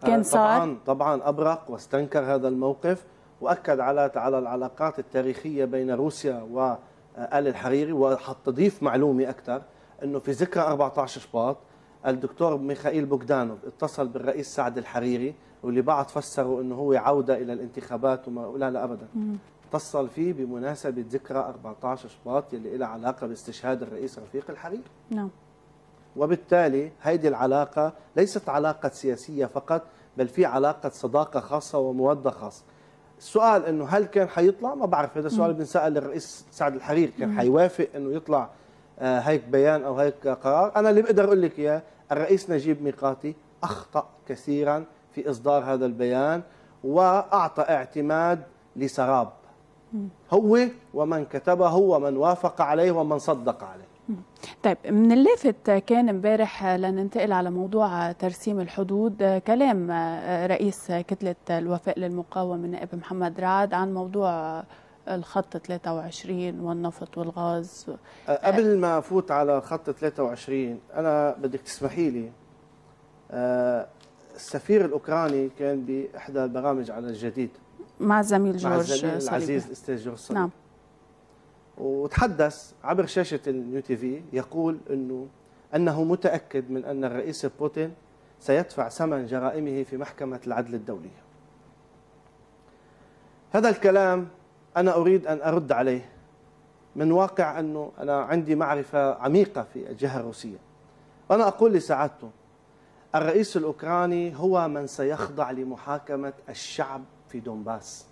آه، كان طبعا صار طبعا ابرق واستنكر هذا الموقف واكد على على العلاقات التاريخيه بين روسيا وال الحريري وحتضيف معلومه اكثر انه في ذكرى 14 شباط الدكتور ميخائيل بوغدانوف اتصل بالرئيس سعد الحريري واللي بعض فسروا انه هو عوده الى الانتخابات وما لا لا ابدا اتصل فيه بمناسبه ذكرى 14 شباط اللي لها علاقه باستشهاد الرئيس رفيق الحريري نعم وبالتالي هيدي العلاقه ليست علاقه سياسيه فقط بل في علاقه صداقه خاصه وموده خاصه السؤال انه هل كان حيطلع ما بعرف هذا سؤال بنسال الرئيس سعد الحريري كان حيوافق انه يطلع آه، هيك بيان او هيك قرار انا اللي بقدر اقول لك اياه الرئيس نجيب ميقاتي اخطا كثيرا في اصدار هذا البيان واعطى اعتماد لسراب هو ومن كتبه ومن وافق عليه ومن صدق عليه طيب من اللافت كان امبارح لننتقل على موضوع ترسيم الحدود كلام رئيس كتله الوفاء للمقاومه النائب محمد رعد عن موضوع الخط 23 والنفط والغاز قبل ما افوت على خط 23 انا بدك تسمحي لي السفير الاوكراني كان باحدى البرامج على الجديد مع الزميل جورج مع الزميل العزيز استاذ جورج نعم وتحدث عبر شاشة النيو تي في يقول أنه أنه متأكد من أن الرئيس بوتين سيدفع ثمن جرائمه في محكمة العدل الدولية هذا الكلام أنا أريد أن أرد عليه من واقع أنه أنا عندي معرفة عميقة في الجهة الروسية وأنا أقول لسعادته الرئيس الأوكراني هو من سيخضع لمحاكمة الشعب في دونباس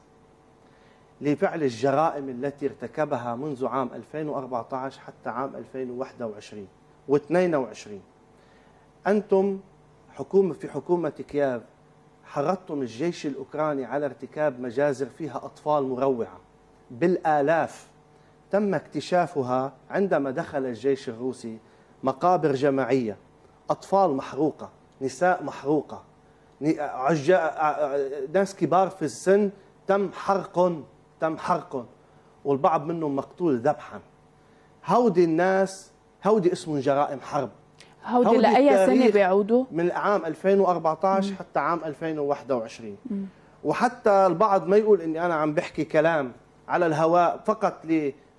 لفعل الجرائم التي ارتكبها منذ عام 2014 حتى عام 2021 و22 أنتم حكومة في حكومة كياف حرضتم الجيش الأوكراني على ارتكاب مجازر فيها أطفال مروعة بالآلاف تم اكتشافها عندما دخل الجيش الروسي مقابر جماعية أطفال محروقة نساء محروقة ناس كبار في السن تم حرقهم تم حرقهم والبعض منهم مقتول ذبحا هودي الناس هودي اسمهم جرائم حرب هودي, هودي لأي سنة بيعودوا؟ من عام 2014 مم. حتى عام 2021 مم. وحتى البعض ما يقول اني انا عم بحكي كلام على الهواء فقط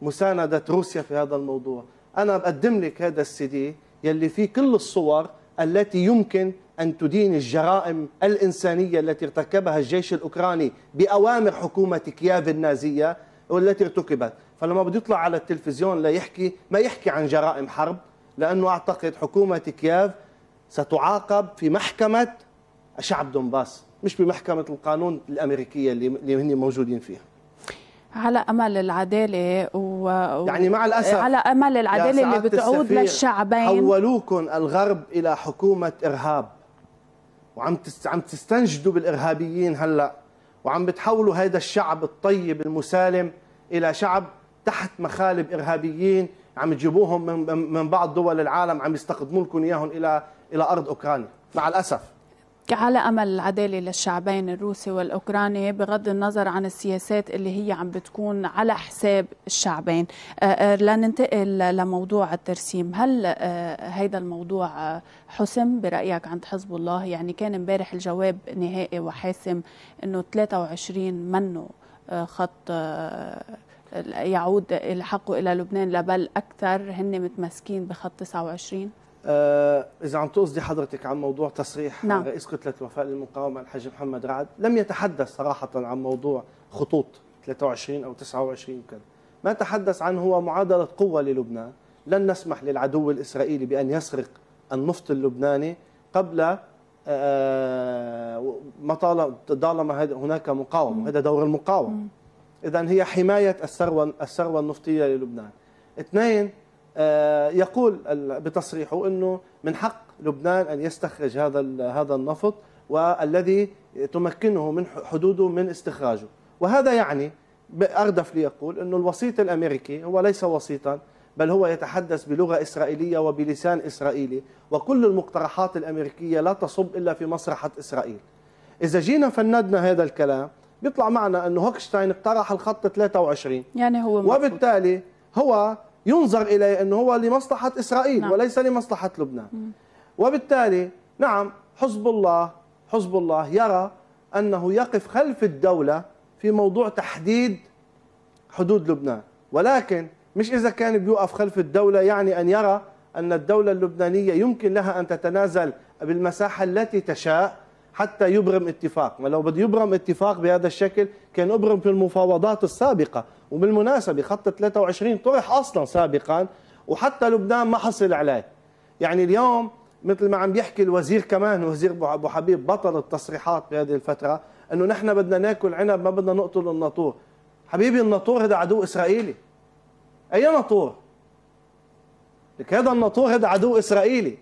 لمساندة روسيا في هذا الموضوع أنا بقدم لك هذا السي دي يلي فيه كل الصور التي يمكن أن تدين الجرائم الإنسانية التي ارتكبها الجيش الأوكراني بأوامر حكومة كييف النازية والتي ارتكبت فلما بده يطلع على التلفزيون ليحكي ما يحكي عن جرائم حرب لأنه أعتقد حكومة كييف ستعاقب في محكمة شعب دونباس مش بمحكمة القانون الأمريكية اللي هن موجودين فيها على امل العداله و... يعني مع الاسف على امل العداله اللي بتعود للشعبين حولوكم الغرب الى حكومه ارهاب وعم عم تستنجدوا بالارهابيين هلا وعم بتحولوا هذا الشعب الطيب المسالم الى شعب تحت مخالب ارهابيين عم تجيبوهم من بعض دول العالم عم يستقدموا لكم اياهم الى الى ارض اوكرانيا مع الاسف على امل العداله للشعبين الروسي والاوكراني بغض النظر عن السياسات اللي هي عم بتكون على حساب الشعبين آه، آه، لننتقل لموضوع الترسيم هل آه، هيدا الموضوع حسم برايك عند حزب الله يعني كان امبارح الجواب نهائي وحاسم انه 23 منه خط يعود الحقه الى لبنان لا بل اكثر هن متمسكين بخط 29 آه، إذا عم تقصدي حضرتك عن موضوع تصريح نعم. رئيس كتلة وفاء للمقاومة الحاج محمد رعد لم يتحدث صراحة عن موضوع خطوط 23 أو 29 وكذا ما تحدث عنه هو معادلة قوة للبنان لن نسمح للعدو الإسرائيلي بأن يسرق النفط اللبناني قبل آه، ما طالما هناك مقاومة هذا دور المقاومة إذا هي حماية الثروة الثروة النفطية للبنان اثنين آه، يقول بتصريحه انه من حق لبنان ان يستخرج هذا هذا النفط والذي تمكنه من حدوده من استخراجه وهذا يعني اردف ليقول انه الوسيط الامريكي هو ليس وسيطا بل هو يتحدث بلغه اسرائيليه وبلسان اسرائيلي وكل المقترحات الامريكيه لا تصب الا في مصلحه اسرائيل اذا جينا فندنا هذا الكلام بيطلع معنا انه هوكشتاين اقترح الخط 23 يعني هو وبالتالي هو ينظر إليه أنه هو لمصلحة إسرائيل نعم. وليس لمصلحة لبنان مم. وبالتالي نعم حزب الله حزب الله يرى أنه يقف خلف الدولة في موضوع تحديد حدود لبنان ولكن مش إذا كان بيوقف خلف الدولة يعني أن يرى أن الدولة اللبنانية يمكن لها أن تتنازل بالمساحة التي تشاء حتى يبرم اتفاق ما لو بده يبرم اتفاق بهذا الشكل كان أبرم في المفاوضات السابقة وبالمناسبة خط 23 طرح أصلا سابقا وحتى لبنان ما حصل عليه يعني اليوم مثل ما عم يحكي الوزير كمان وزير ابو حبيب بطل التصريحات بهذه الفتره انه نحن بدنا ناكل عنب ما بدنا نقتل الناطور حبيبي الناطور هذا عدو اسرائيلي اي ناطور لك هذا الناطور هذا عدو اسرائيلي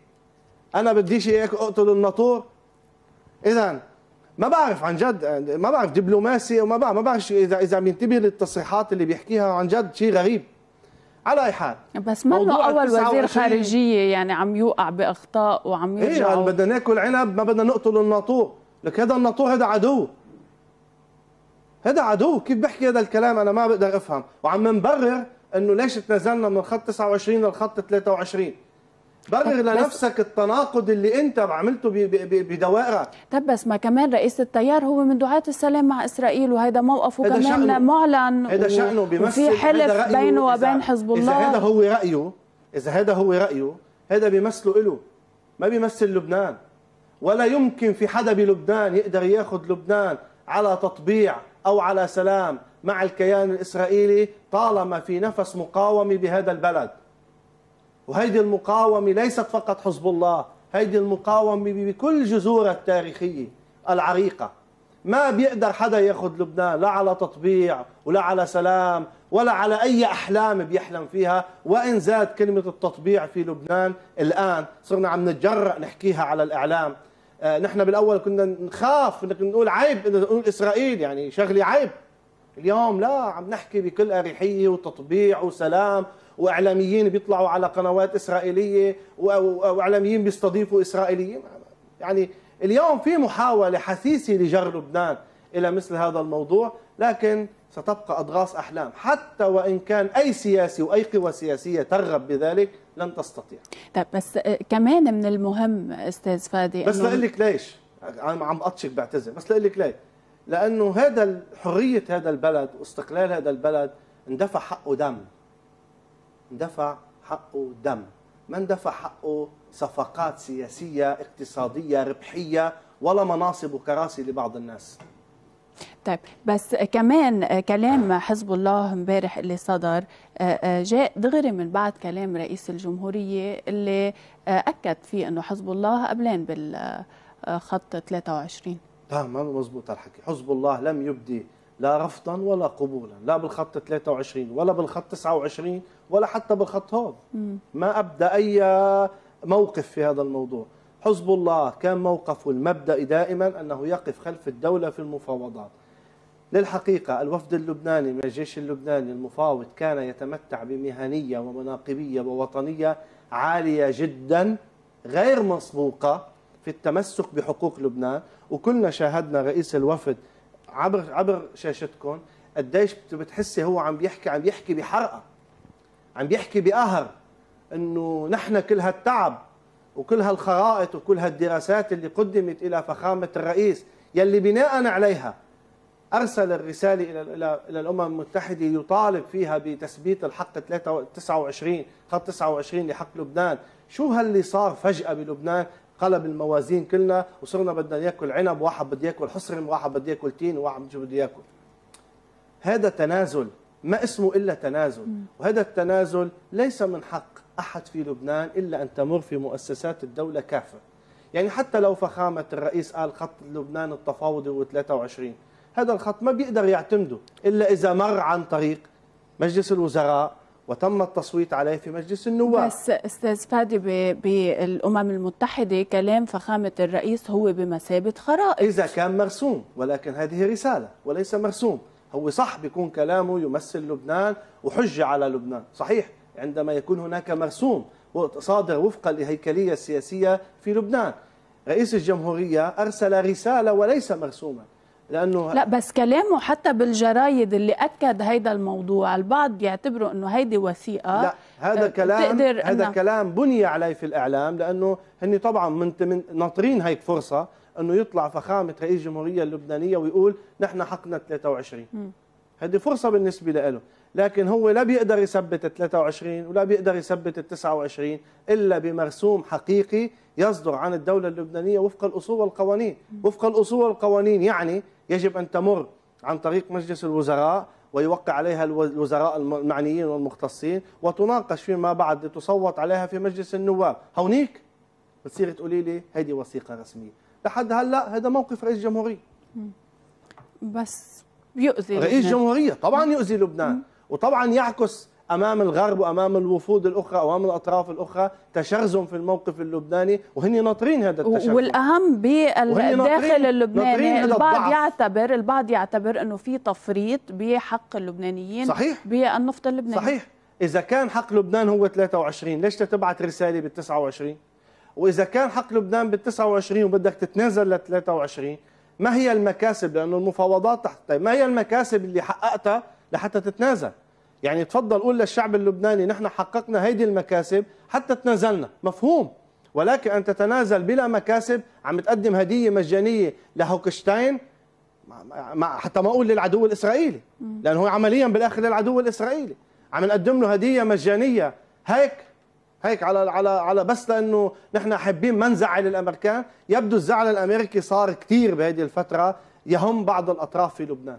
انا بديش اياك اقتل الناطور اذا ما بعرف عن جد ما بعرف دبلوماسي وما بعرف ما بعرف اذا اذا بينتبه للتصريحات اللي بيحكيها عن جد شيء غريب على اي حال بس هو اول وزير خارجيه يعني عم يوقع باخطاء وعم يرجع ايه بدنا ناكل عنب ما بدنا نقتل الناطور لك هذا الناطور هذا عدو هذا عدو كيف بحكي هذا الكلام انا ما بقدر افهم وعم نبرر انه ليش تنازلنا من خط 29 للخط 23 برر لنفسك التناقض اللي انت عملته بدوائرك طب بس ما كمان رئيس التيار هو من دعاة السلام مع اسرائيل وهذا موقفه كمان شأنه. معلن هذا شأنه بيمثل وفي حلف بينه وبين حزب الله اذا هذا هو رايه اذا هذا هو رايه هذا بيمثله له ما بيمثل لبنان ولا يمكن في حدا بلبنان يقدر ياخذ لبنان على تطبيع او على سلام مع الكيان الاسرائيلي طالما في نفس مقاومه بهذا البلد وهيدي المقاومة ليست فقط حزب الله هيدي المقاومة بكل جذورها التاريخية العريقة ما بيقدر حدا ياخذ لبنان لا على تطبيع ولا على سلام ولا على اي احلام بيحلم فيها وان زاد كلمه التطبيع في لبنان الان صرنا عم نتجرأ نحكيها على الاعلام آه نحن بالاول كنا نخاف نقول عيب نقول اسرائيل يعني شغله عيب اليوم لا عم نحكي بكل اريحيه وتطبيع وسلام واعلاميين بيطلعوا على قنوات اسرائيليه واعلاميين بيستضيفوا اسرائيليين يعني اليوم في محاوله حثيثه لجر لبنان الى مثل هذا الموضوع لكن ستبقى اضغاص احلام حتى وان كان اي سياسي واي قوى سياسيه ترغب بذلك لن تستطيع طيب بس آه، كمان من المهم استاذ فادي بس لأقول لك ليش عم عم اطشك بعتذر بس لأقول لك ليه لانه هذا حريه هذا البلد واستقلال هذا البلد اندفع حقه دم دفع حقه دم من دفع حقه صفقات سياسية اقتصادية ربحية ولا مناصب وكراسي لبعض الناس طيب بس كمان كلام حزب الله امبارح اللي صدر آه، آه، جاء دغري من بعد كلام رئيس الجمهورية اللي آه، أكد فيه أنه حزب الله قبلان بالخط 23 ما مضبوط الحكي حزب الله لم يبدي لا رفضا ولا قبولا لا بالخط 23 ولا بالخط 29 ولا حتى بالخط هون ما أبدى أي موقف في هذا الموضوع حزب الله كان موقفه المبدئي دائما أنه يقف خلف الدولة في المفاوضات للحقيقة الوفد اللبناني من الجيش اللبناني المفاوض كان يتمتع بمهنية ومناقبية ووطنية عالية جدا غير مسبوقة في التمسك بحقوق لبنان وكلنا شاهدنا رئيس الوفد عبر عبر شاشتكم قديش بتحسي هو عم بيحكي عم بيحكي بحرقه عم بيحكي بقهر انه نحن كل هالتعب وكل هالخرائط وكل هالدراسات اللي قدمت الى فخامه الرئيس يلي بناء عليها ارسل الرساله الى الى الامم المتحده يطالب فيها بتثبيت الحق 29 خط 29 لحق لبنان، شو هاللي صار فجاه بلبنان قلب الموازين كلنا وصرنا بدنا ناكل عنب، واحد بده ياكل حصرم، واحد بده ياكل تين، وواحد بده ياكل. هذا تنازل ما اسمه إلا تنازل وهذا التنازل ليس من حق أحد في لبنان إلا أن تمر في مؤسسات الدولة كافة يعني حتى لو فخامة الرئيس قال خط لبنان التفاوضي و23 هذا الخط ما بيقدر يعتمده إلا إذا مر عن طريق مجلس الوزراء وتم التصويت عليه في مجلس النواب بس استاذ فادي بالامم المتحده كلام فخامه الرئيس هو بمثابه خرائط اذا كان مرسوم ولكن هذه رساله وليس مرسوم هو صح بيكون كلامه يمثل لبنان وحجة على لبنان صحيح عندما يكون هناك مرسوم صادر وفق الهيكلية السياسية في لبنان رئيس الجمهورية أرسل رسالة وليس مرسوما لانه لا بس كلامه حتى بالجرايد اللي اكد هيدا الموضوع البعض بيعتبروا انه هيدي وثيقه لا هذا أه، كلام هذا كلام بني عليه في الاعلام لانه هن طبعا من ناطرين هيك فرصه انه يطلع فخامه رئيس الجمهوريه اللبنانيه ويقول نحن حقنا 23 هذه فرصه بالنسبه له لكن هو لا بيقدر يثبت ال 23 ولا بيقدر يثبت ال 29 الا بمرسوم حقيقي يصدر عن الدوله اللبنانيه وفق الاصول والقوانين، وفق الاصول والقوانين يعني يجب ان تمر عن طريق مجلس الوزراء ويوقع عليها الوزراء المعنيين والمختصين وتناقش فيما بعد لتصوت عليها في مجلس النواب، هونيك بتصير تقولي لي هيدي وثيقه رسميه، لحد هلا هذا موقف رئيس الجمهوريه بس يؤذي رئيس الجمهوريه جمهوريه طبعا يؤذي لبنان وطبعا يعكس امام الغرب وامام الوفود الاخرى وامام الاطراف الاخرى تشرذم في الموقف اللبناني وهن ناطرين هذا التشرذم والاهم بالداخل اللبناني البعض يعتبر البعض يعتبر انه في تفريط بحق اللبنانيين صحيح بالنفط اللبناني صحيح اذا كان حق لبنان هو 23 ليش تبعت رساله بال 29 واذا كان حق لبنان بال 29 وبدك تتنازل لل 23 ما هي المكاسب لانه المفاوضات تحت طيب ما هي المكاسب اللي حققتها لحتى تتنازل يعني تفضل قول للشعب اللبناني نحن حققنا هيدي المكاسب حتى تنازلنا مفهوم ولكن ان تتنازل بلا مكاسب عم تقدم هديه مجانيه لهوكشتاين حتى ما اقول للعدو الاسرائيلي لانه هو عمليا بالاخر للعدو الاسرائيلي عم نقدم له هديه مجانيه هيك هيك على على على بس لانه نحن حابين ما نزعل الامريكان يبدو الزعل الامريكي صار كثير بهذه الفتره يهم بعض الاطراف في لبنان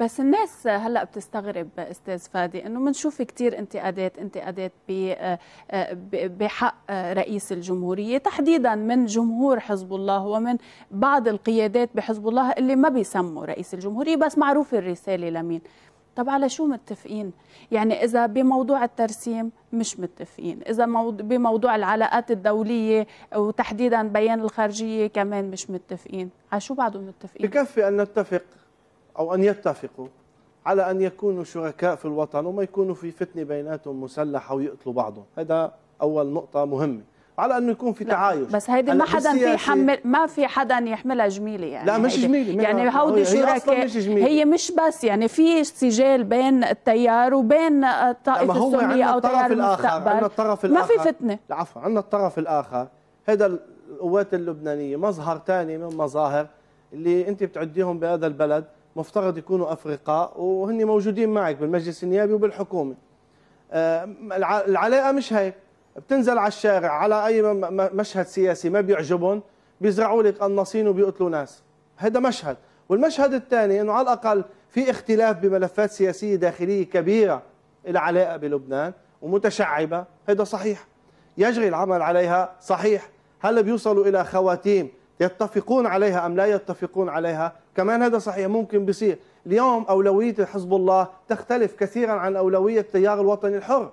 بس الناس هلا بتستغرب استاذ فادي انه بنشوف كثير انتقادات انتقادات بحق رئيس الجمهوريه تحديدا من جمهور حزب الله ومن بعض القيادات بحزب الله اللي ما بيسموا رئيس الجمهوريه بس معروف الرساله لمين طب على شو متفقين يعني اذا بموضوع الترسيم مش متفقين اذا بموضوع العلاقات الدوليه وتحديدا بيان الخارجيه كمان مش متفقين على شو بعدهم متفقين بكفي ان نتفق او ان يتفقوا على ان يكونوا شركاء في الوطن وما يكونوا في فتنه بيناتهم مسلحه ويقتلوا بعضهم هذا اول نقطه مهمه على انه يكون في تعايش بس هيدي ما حدا بيحمل ما في حدا يحملها جميله يعني لا مش جميله يعني هودي شركاء هي, هي مش بس يعني في سجال بين التيار وبين الطائفه السنيه او تيار الاخر عندنا الطرف الاخر ما في فتنه عفوا عندنا الطرف الاخر هذا القوات اللبنانيه مظهر ثاني من مظاهر اللي انت بتعديهم بهذا البلد مفترض يكونوا افرقاء وهن موجودين معك بالمجلس النيابي وبالحكومه آه، العلاقه مش هيك بتنزل على الشارع على اي مشهد سياسي ما بيعجبهم بيزرعوا لك قناصين وبيقتلوا ناس هذا مشهد والمشهد الثاني انه على الاقل في اختلاف بملفات سياسيه داخليه كبيره لها علاقه بلبنان ومتشعبه هذا صحيح يجري العمل عليها صحيح هل بيوصلوا الى خواتيم يتفقون عليها ام لا يتفقون عليها كمان هذا صحيح ممكن بيصير اليوم اولويه حزب الله تختلف كثيرا عن اولويه التيار الوطني الحر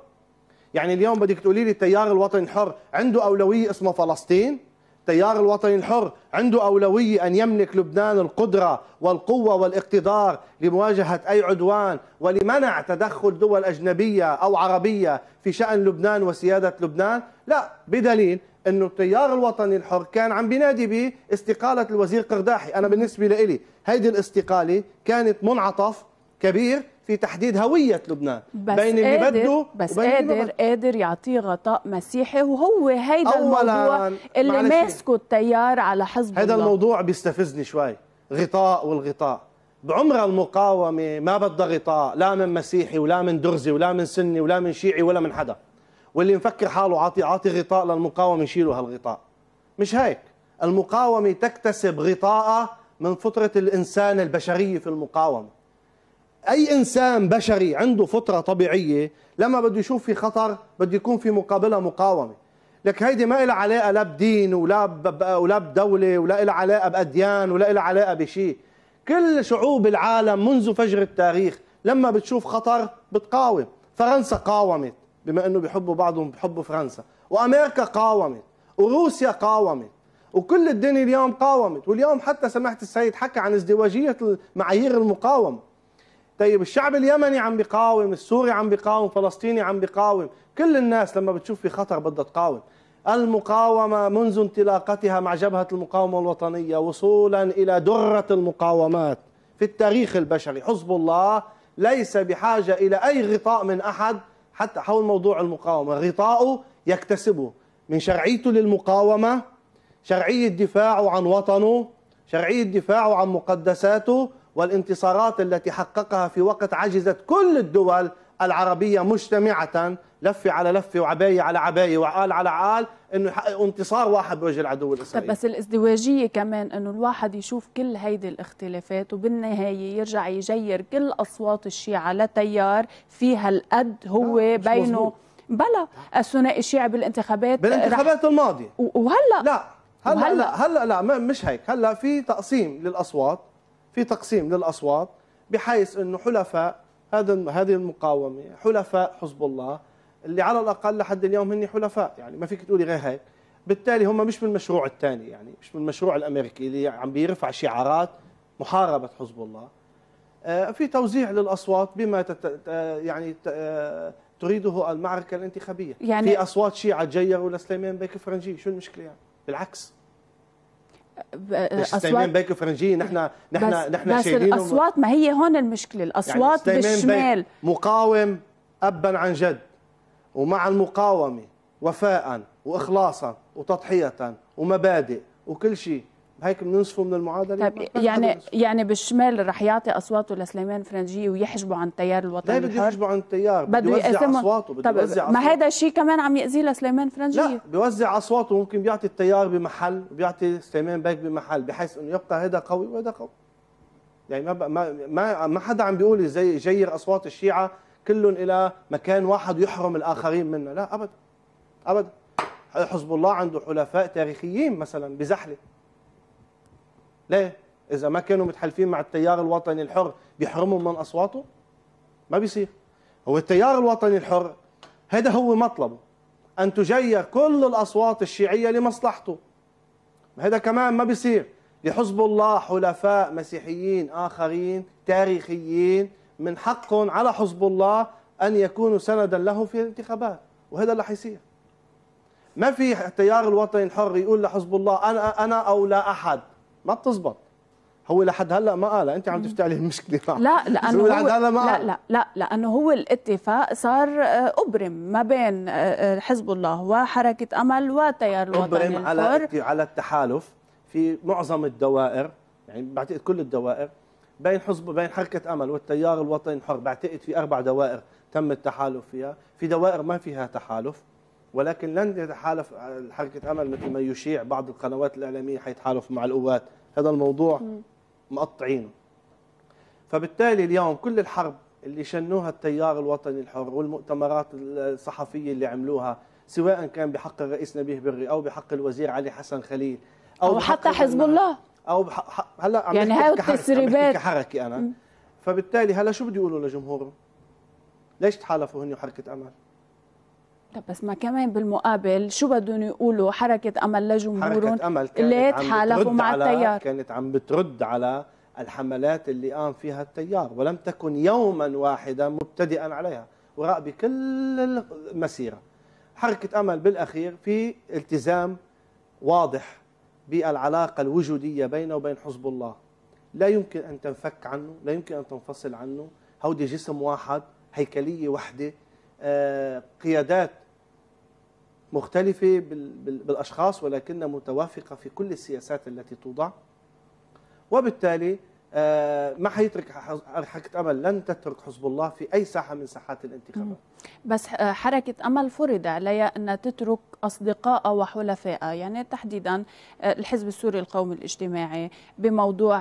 يعني اليوم بدك تقولي لي التيار الوطني الحر عنده أولوية اسمه فلسطين التيار الوطني الحر عنده أولوية أن يملك لبنان القدرة والقوة والاقتدار لمواجهة أي عدوان ولمنع تدخل دول أجنبية أو عربية في شأن لبنان وسيادة لبنان لا بدليل أنه التيار الوطني الحر كان عم بينادي باستقالة الوزير قرداحي أنا بالنسبة لي هيدي الاستقالة كانت منعطف كبير في تحديد هويه لبنان بس بين اللي بده بس قادر قادر يعطيه غطاء مسيحي وهو هيدا الموضوع اللي ماسكه التيار على حزب الله هذا الموضوع بيستفزني شوي غطاء والغطاء بعمر المقاومه ما بدها غطاء لا من مسيحي ولا من درزي ولا من سني ولا من شيعي ولا من حدا واللي مفكر حاله عاطي عاطي غطاء للمقاومه يشيلوا هالغطاء مش هيك المقاومه تكتسب غطاءها من فطره الانسان البشريه في المقاومه اي انسان بشري عنده فطره طبيعيه لما بده يشوف في خطر بده يكون في مقابلها مقاومه لك هيدي ما لها علاقه لا بدين ولا ولا بدوله ولا لها علاقه باديان ولا لها علاقه بشيء كل شعوب العالم منذ فجر التاريخ لما بتشوف خطر بتقاوم فرنسا قاومت بما انه بيحبوا بعضهم بيحبوا فرنسا وامريكا قاومت وروسيا قاومت وكل الدنيا اليوم قاومت واليوم حتى سمحت السيد حكى عن ازدواجيه معايير المقاومه طيب الشعب اليمني عم بيقاوم السوري عم بيقاوم فلسطيني عم بيقاوم كل الناس لما بتشوف في خطر بدها تقاوم المقاومة منذ انطلاقتها مع جبهة المقاومة الوطنية وصولا إلى درة المقاومات في التاريخ البشري حزب الله ليس بحاجة إلى أي غطاء من أحد حتى حول موضوع المقاومة غطاؤه يكتسبه من شرعيته للمقاومة شرعية دفاعه عن وطنه شرعية دفاعه عن مقدساته والانتصارات التي حققها في وقت عجزت كل الدول العربية مجتمعة لفة على لفة وعباية على عباية وعال على عال انه يحققوا انتصار واحد بوجه العدو الاسرائيلي طب بس الازدواجية كمان انه الواحد يشوف كل هيدي الاختلافات وبالنهاية يرجع يجير كل اصوات الشيعة لتيار في هالقد هو بينه بلا الثنائي الشيعي بالانتخابات بالانتخابات رح... الماضية وهلا لا هلا هلا هلا لا مش هيك هلا في تقسيم للاصوات في تقسيم للاصوات بحيث انه حلفاء هذا هذه المقاومه حلفاء حزب الله اللي على الاقل لحد اليوم هن حلفاء يعني ما فيك تقولي غير هيك بالتالي هم مش من المشروع الثاني يعني مش من المشروع الامريكي اللي عم بيرفع شعارات محاربه حزب الله آه، في توزيع للاصوات بما يعني آه، تريده المعركه الانتخابيه يعني في اصوات شيعه جيروا لسليمان بيك فرنجي شو المشكله يعني بالعكس اصوات بيك فرنجي نحن نحن نحن بس الاصوات ما هي هون المشكله يعني الاصوات يعني بالشمال مقاوم ابا عن جد ومع المقاومه وفاء واخلاصا وتضحيه ومبادئ وكل شيء هيك بننصفه من المعادله طيب يعني يعني بالشمال رح يعطي اصواته لسليمان فرنجي ويحجبوا عن التيار الوطني لا بده يحجبوا عن التيار بده يوزع اصواته بده طيب يوزع ما هذا الشيء كمان عم ياذيه لسليمان فرنجي لا بيوزع اصواته ممكن بيعطي التيار بمحل وبيعطي سليمان بيك بمحل بحيث انه يبقى هذا قوي وهذا قوي يعني ما ما ما حدا عم بيقول زي جير اصوات الشيعه كلهم الى مكان واحد ويحرم الاخرين منه لا ابدا ابدا حزب الله عنده حلفاء تاريخيين مثلا بزحله ليه؟ إذا ما كانوا متحالفين مع التيار الوطني الحر بيحرمهم من أصواته؟ ما بيصير هو التيار الوطني الحر هذا هو مطلبه أن تجير كل الأصوات الشيعية لمصلحته هذا كمان ما بيصير لحزب الله حلفاء مسيحيين آخرين تاريخيين من حقهم على حزب الله أن يكونوا سندا له في الانتخابات وهذا اللي حيصير ما في التيار الوطني الحر يقول لحزب الله أنا أنا أو لا أحد ما بتزبط هو لحد هلا ما قال انت عم لي المشكله معه لا لانه هو لحد هلا ما قال. لا لا لا لانه هو الاتفاق صار آه، ابرم ما بين آه، آه، حزب الله وحركه امل وتيار الوطني ابرم على على التحالف في معظم الدوائر يعني بعتقد كل الدوائر بين حزب بين حركه امل والتيار الوطني الحر بعتقد في اربع دوائر تم التحالف فيها في دوائر ما فيها تحالف ولكن لن يتحالف حركة أمل مثل ما يشيع بعض القنوات الإعلامية حيتحالف مع القوات هذا الموضوع مقطعينه فبالتالي اليوم كل الحرب اللي شنوها التيار الوطني الحر والمؤتمرات الصحفية اللي عملوها سواء كان بحق الرئيس نبيه بري أو بحق الوزير علي حسن خليل أو, أو حتى حزب الله أو هلا عم يعني هاي التسريبات كحركة أنا فبالتالي هلا شو بده يقولوا لجمهوره؟ ليش تحالفوا هن وحركة أمل؟ طب بس ما كمان بالمقابل شو بدهم يقولوا حركه امل لجمهورهم حركه امل كانت عم مع التيار كانت عم بترد على الحملات اللي قام فيها التيار ولم تكن يوما واحدا مبتدئا عليها وراء بكل المسيره حركه امل بالاخير في التزام واضح بالعلاقه الوجوديه بينه وبين حزب الله لا يمكن ان تنفك عنه لا يمكن ان تنفصل عنه هودي جسم واحد هيكليه وحده آه، قيادات مختلفة بالأشخاص ولكنها متوافقة في كل السياسات التي توضع وبالتالي آه، ما حيترك حركة أمل لن تترك حزب الله في أي ساحة من ساحات الانتخابات بس آه، حركة أمل فرض عليها أن تترك أصدقاء وحلفاء يعني تحديدا آه، الحزب السوري القومي الاجتماعي بموضوع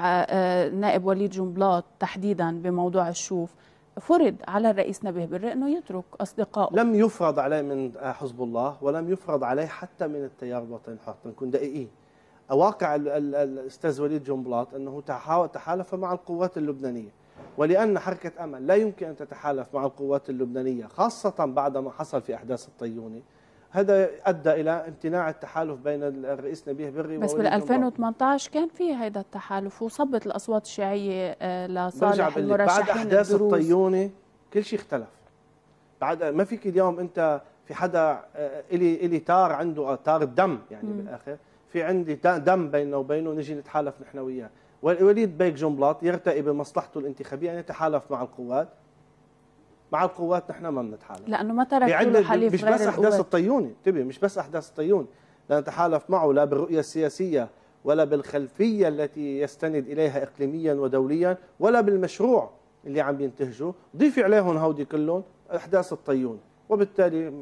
نائب وليد جنبلاط تحديدا بموضوع الشوف فرض على الرئيس نبيه بر انه يترك اصدقائه لم يفرض عليه من حزب الله ولم يفرض عليه حتى من التيار الوطني الحر نكون دقيقين واقع الاستاذ وليد جنبلاط انه تحالف مع القوات اللبنانيه ولان حركه امل لا يمكن ان تتحالف مع القوات اللبنانيه خاصه بعد ما حصل في احداث الطيونه هذا ادى الى امتناع التحالف بين الرئيس نبيه بري بس بال 2018 كان في هذا التحالف وصبت الاصوات الشيعيه آه، لصالح المرشحين بعد احداث الدروز. الطيونه كل شيء اختلف بعد ما فيك اليوم انت في حدا آه، الي الي تار عنده آه، تار الدم يعني م. بالاخر في عندي دم بيننا وبينه نجي نتحالف نحن وياه وليد بيك جنبلاط يرتقي بمصلحته الانتخابيه ان يعني يتحالف مع القوات مع القوات نحن ما بنتحالف لانه ما ترك له حليف مش بس احداث الطيونه انتبه مش بس احداث الطيونه لا نتحالف معه لا بالرؤيه السياسيه ولا بالخلفيه التي يستند اليها اقليميا ودوليا ولا بالمشروع اللي عم ينتهجه ضيفي عليهم هودي كلهم احداث الطيون وبالتالي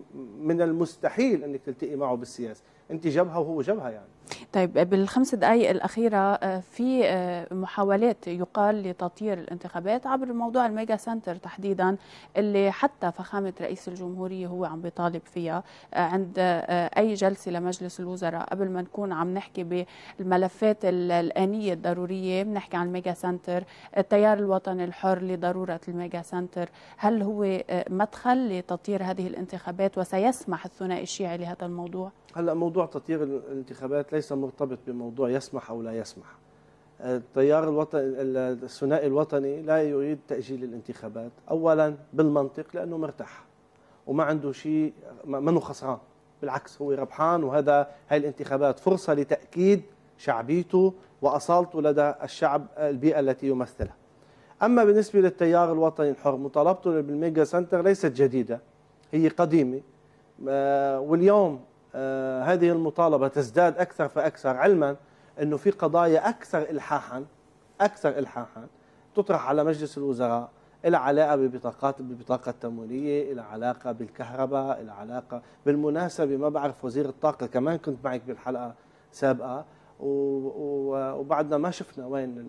من المستحيل انك تلتقي معه بالسياسه انت جبهه وهو جبهه يعني طيب بالخمس دقائق الأخيرة آه، في آه، محاولات يقال لتطير الانتخابات عبر موضوع الميجا سنتر تحديدا اللي حتى فخامة رئيس الجمهورية هو عم بيطالب فيها آه، عند أي جلسة لمجلس الوزراء قبل ما نكون عم نحكي بالملفات الآنية الضرورية بنحكي عن الميجا سنتر التيار الوطني الحر لضرورة الميجا سنتر هل هو مدخل لتطير هذه الانتخابات وسيسمح الثنائي الشيعي لهذا الموضوع؟ هلا موضوع تطيير الانتخابات ليس مرتبط بموضوع يسمح او لا يسمح التيار الوطني الثنائي الوطني لا يريد تاجيل الانتخابات اولا بالمنطق لانه مرتاح وما عنده شيء منه خسران بالعكس هو ربحان وهذا هاي الانتخابات فرصه لتاكيد شعبيته واصالته لدى الشعب البيئه التي يمثلها اما بالنسبه للتيار الوطني الحر مطالبته بالميجا سنتر ليست جديده هي قديمه آه، واليوم آه، هذه المطالبة تزداد أكثر فأكثر علما أنه في قضايا أكثر إلحاحا أكثر إلحاحا تطرح على مجلس الوزراء إلى علاقة ببطاقات بالبطاقة التمويلية إلى علاقة بالكهرباء إلى علاقة بالمناسبة ما بعرف وزير الطاقة كمان كنت معك بالحلقة سابقة وبعدنا ما شفنا وين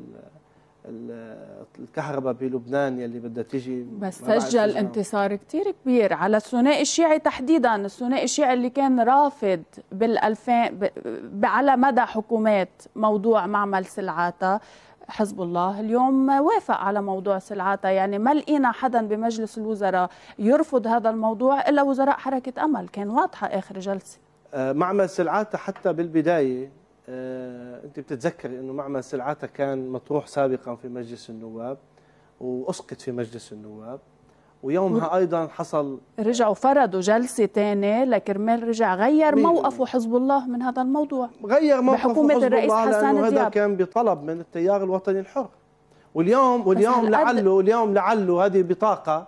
الكهرباء بلبنان يلي بدها تيجي بس سجل انتصار كثير كبير على الثنائي الشيعي تحديدا الثنائي الشيعي اللي كان رافض بال2000 على مدى حكومات موضوع معمل سلعاتا حزب الله اليوم وافق على موضوع سلعاتا يعني ما لقينا حدا بمجلس الوزراء يرفض هذا الموضوع إلا وزراء حركة أمل كان واضحة آخر جلسة آه، معمل سلعاتا حتى بالبداية آه، انت بتتذكري انه معمل سلعاتها كان مطروح سابقا في مجلس النواب واسقط في مجلس النواب ويومها ايضا حصل رجعوا فرضوا جلسه ثانيه لكرمال رجع غير موقفه حزب الله من هذا الموضوع غير موقفه بحكومه الرئيس حسان الدياب لأنه هذا كان بطلب من التيار الوطني الحر واليوم واليوم لعله اليوم لعله هذه بطاقه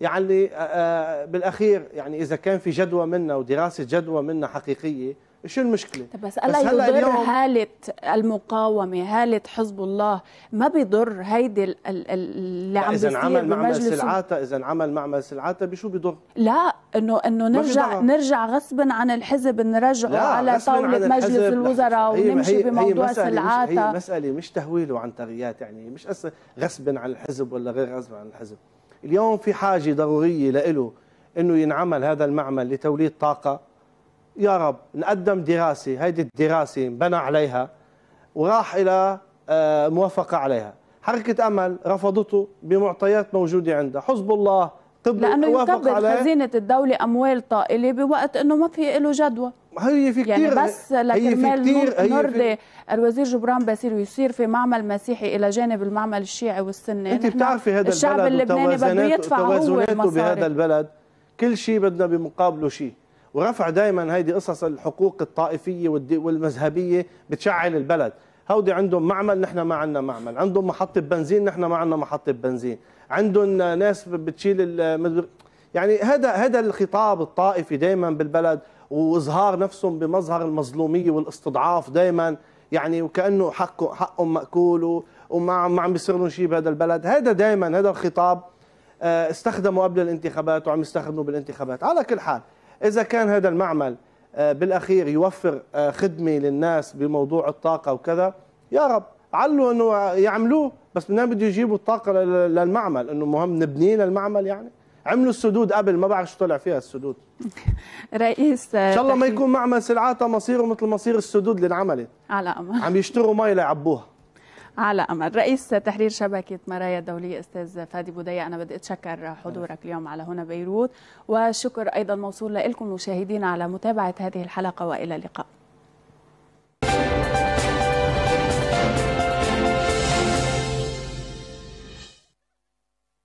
يعني آه، آه، بالاخير يعني اذا كان في جدوى منا ودراسه جدوى منا حقيقيه شو المشكله طب بس, بس هلا يضر اليوم... هاله المقاومه هاله حزب الله ما بيضر هيدي اللي عم اذا عمل معمل سلعاتا اذا عمل معمل سلعاتا بشو بيضر لا انه انه نرجع نرجع غصبا عن الحزب نرجعه على طاوله مجلس الوزراء ونمشي هي بموضوع هي سلعاتا هي مساله مش تهويله عن تغييرات يعني مش غصبا عن الحزب ولا غير غصبا عن الحزب اليوم في حاجه ضروريه لإله انه ينعمل هذا المعمل لتوليد طاقه يا رب نقدم دراسة هيدي الدراسة بنى عليها وراح إلى آه، موافقة عليها حركة أمل رفضته بمعطيات موجودة عندها حزب الله قبل لأنه يكبر خزينة الدولة أموال طائلة بوقت أنه ما في له جدوى هي في كتير يعني بس لكرمال نرضي الوزير جبران باسيل ويصير في معمل مسيحي الى جانب المعمل الشيعي والسني انت بتعرفي هذا الشعب البلد اللبناني بده يدفع هو المصاري بهذا البلد كل شيء بدنا بمقابله شيء ورفع دائما هيدي قصص الحقوق الطائفيه والمذهبيه بتشعل البلد هودي عندهم معمل نحن ما عندنا معمل عندهم محطه بنزين نحن ما عندنا محطه بنزين عندهم ناس بتشيل يعني هذا هذا الخطاب الطائفي دائما بالبلد واظهار نفسهم بمظهر المظلوميه والاستضعاف دائما يعني وكانه حقه حقهم ماكول وما عم ما عم بيصير لهم شيء بهذا البلد هذا دائما هذا الخطاب آه، استخدمه قبل الانتخابات وعم يستخدمه بالانتخابات على كل حال إذا كان هذا المعمل آه، بالأخير يوفر آه، خدمة للناس بموضوع الطاقة وكذا يا رب علوا أنه يعملوه بس منين بده يجيبوا الطاقة للمعمل أنه مهم نبنيه للمعمل يعني عملوا السدود قبل ما بعرف شو طلع فيها السدود رئيس آه، ان شاء الله ما يكون معمل سلعاته مصيره مثل مصير السدود اللي انعملت على امل عم يشتروا مي ليعبوها على امل رئيس تحرير شبكه مرايا الدوليه استاذ فادي بودية انا بدي اتشكر حضورك اليوم على هنا بيروت وشكر ايضا موصول لكم مشاهدينا على متابعه هذه الحلقه والى اللقاء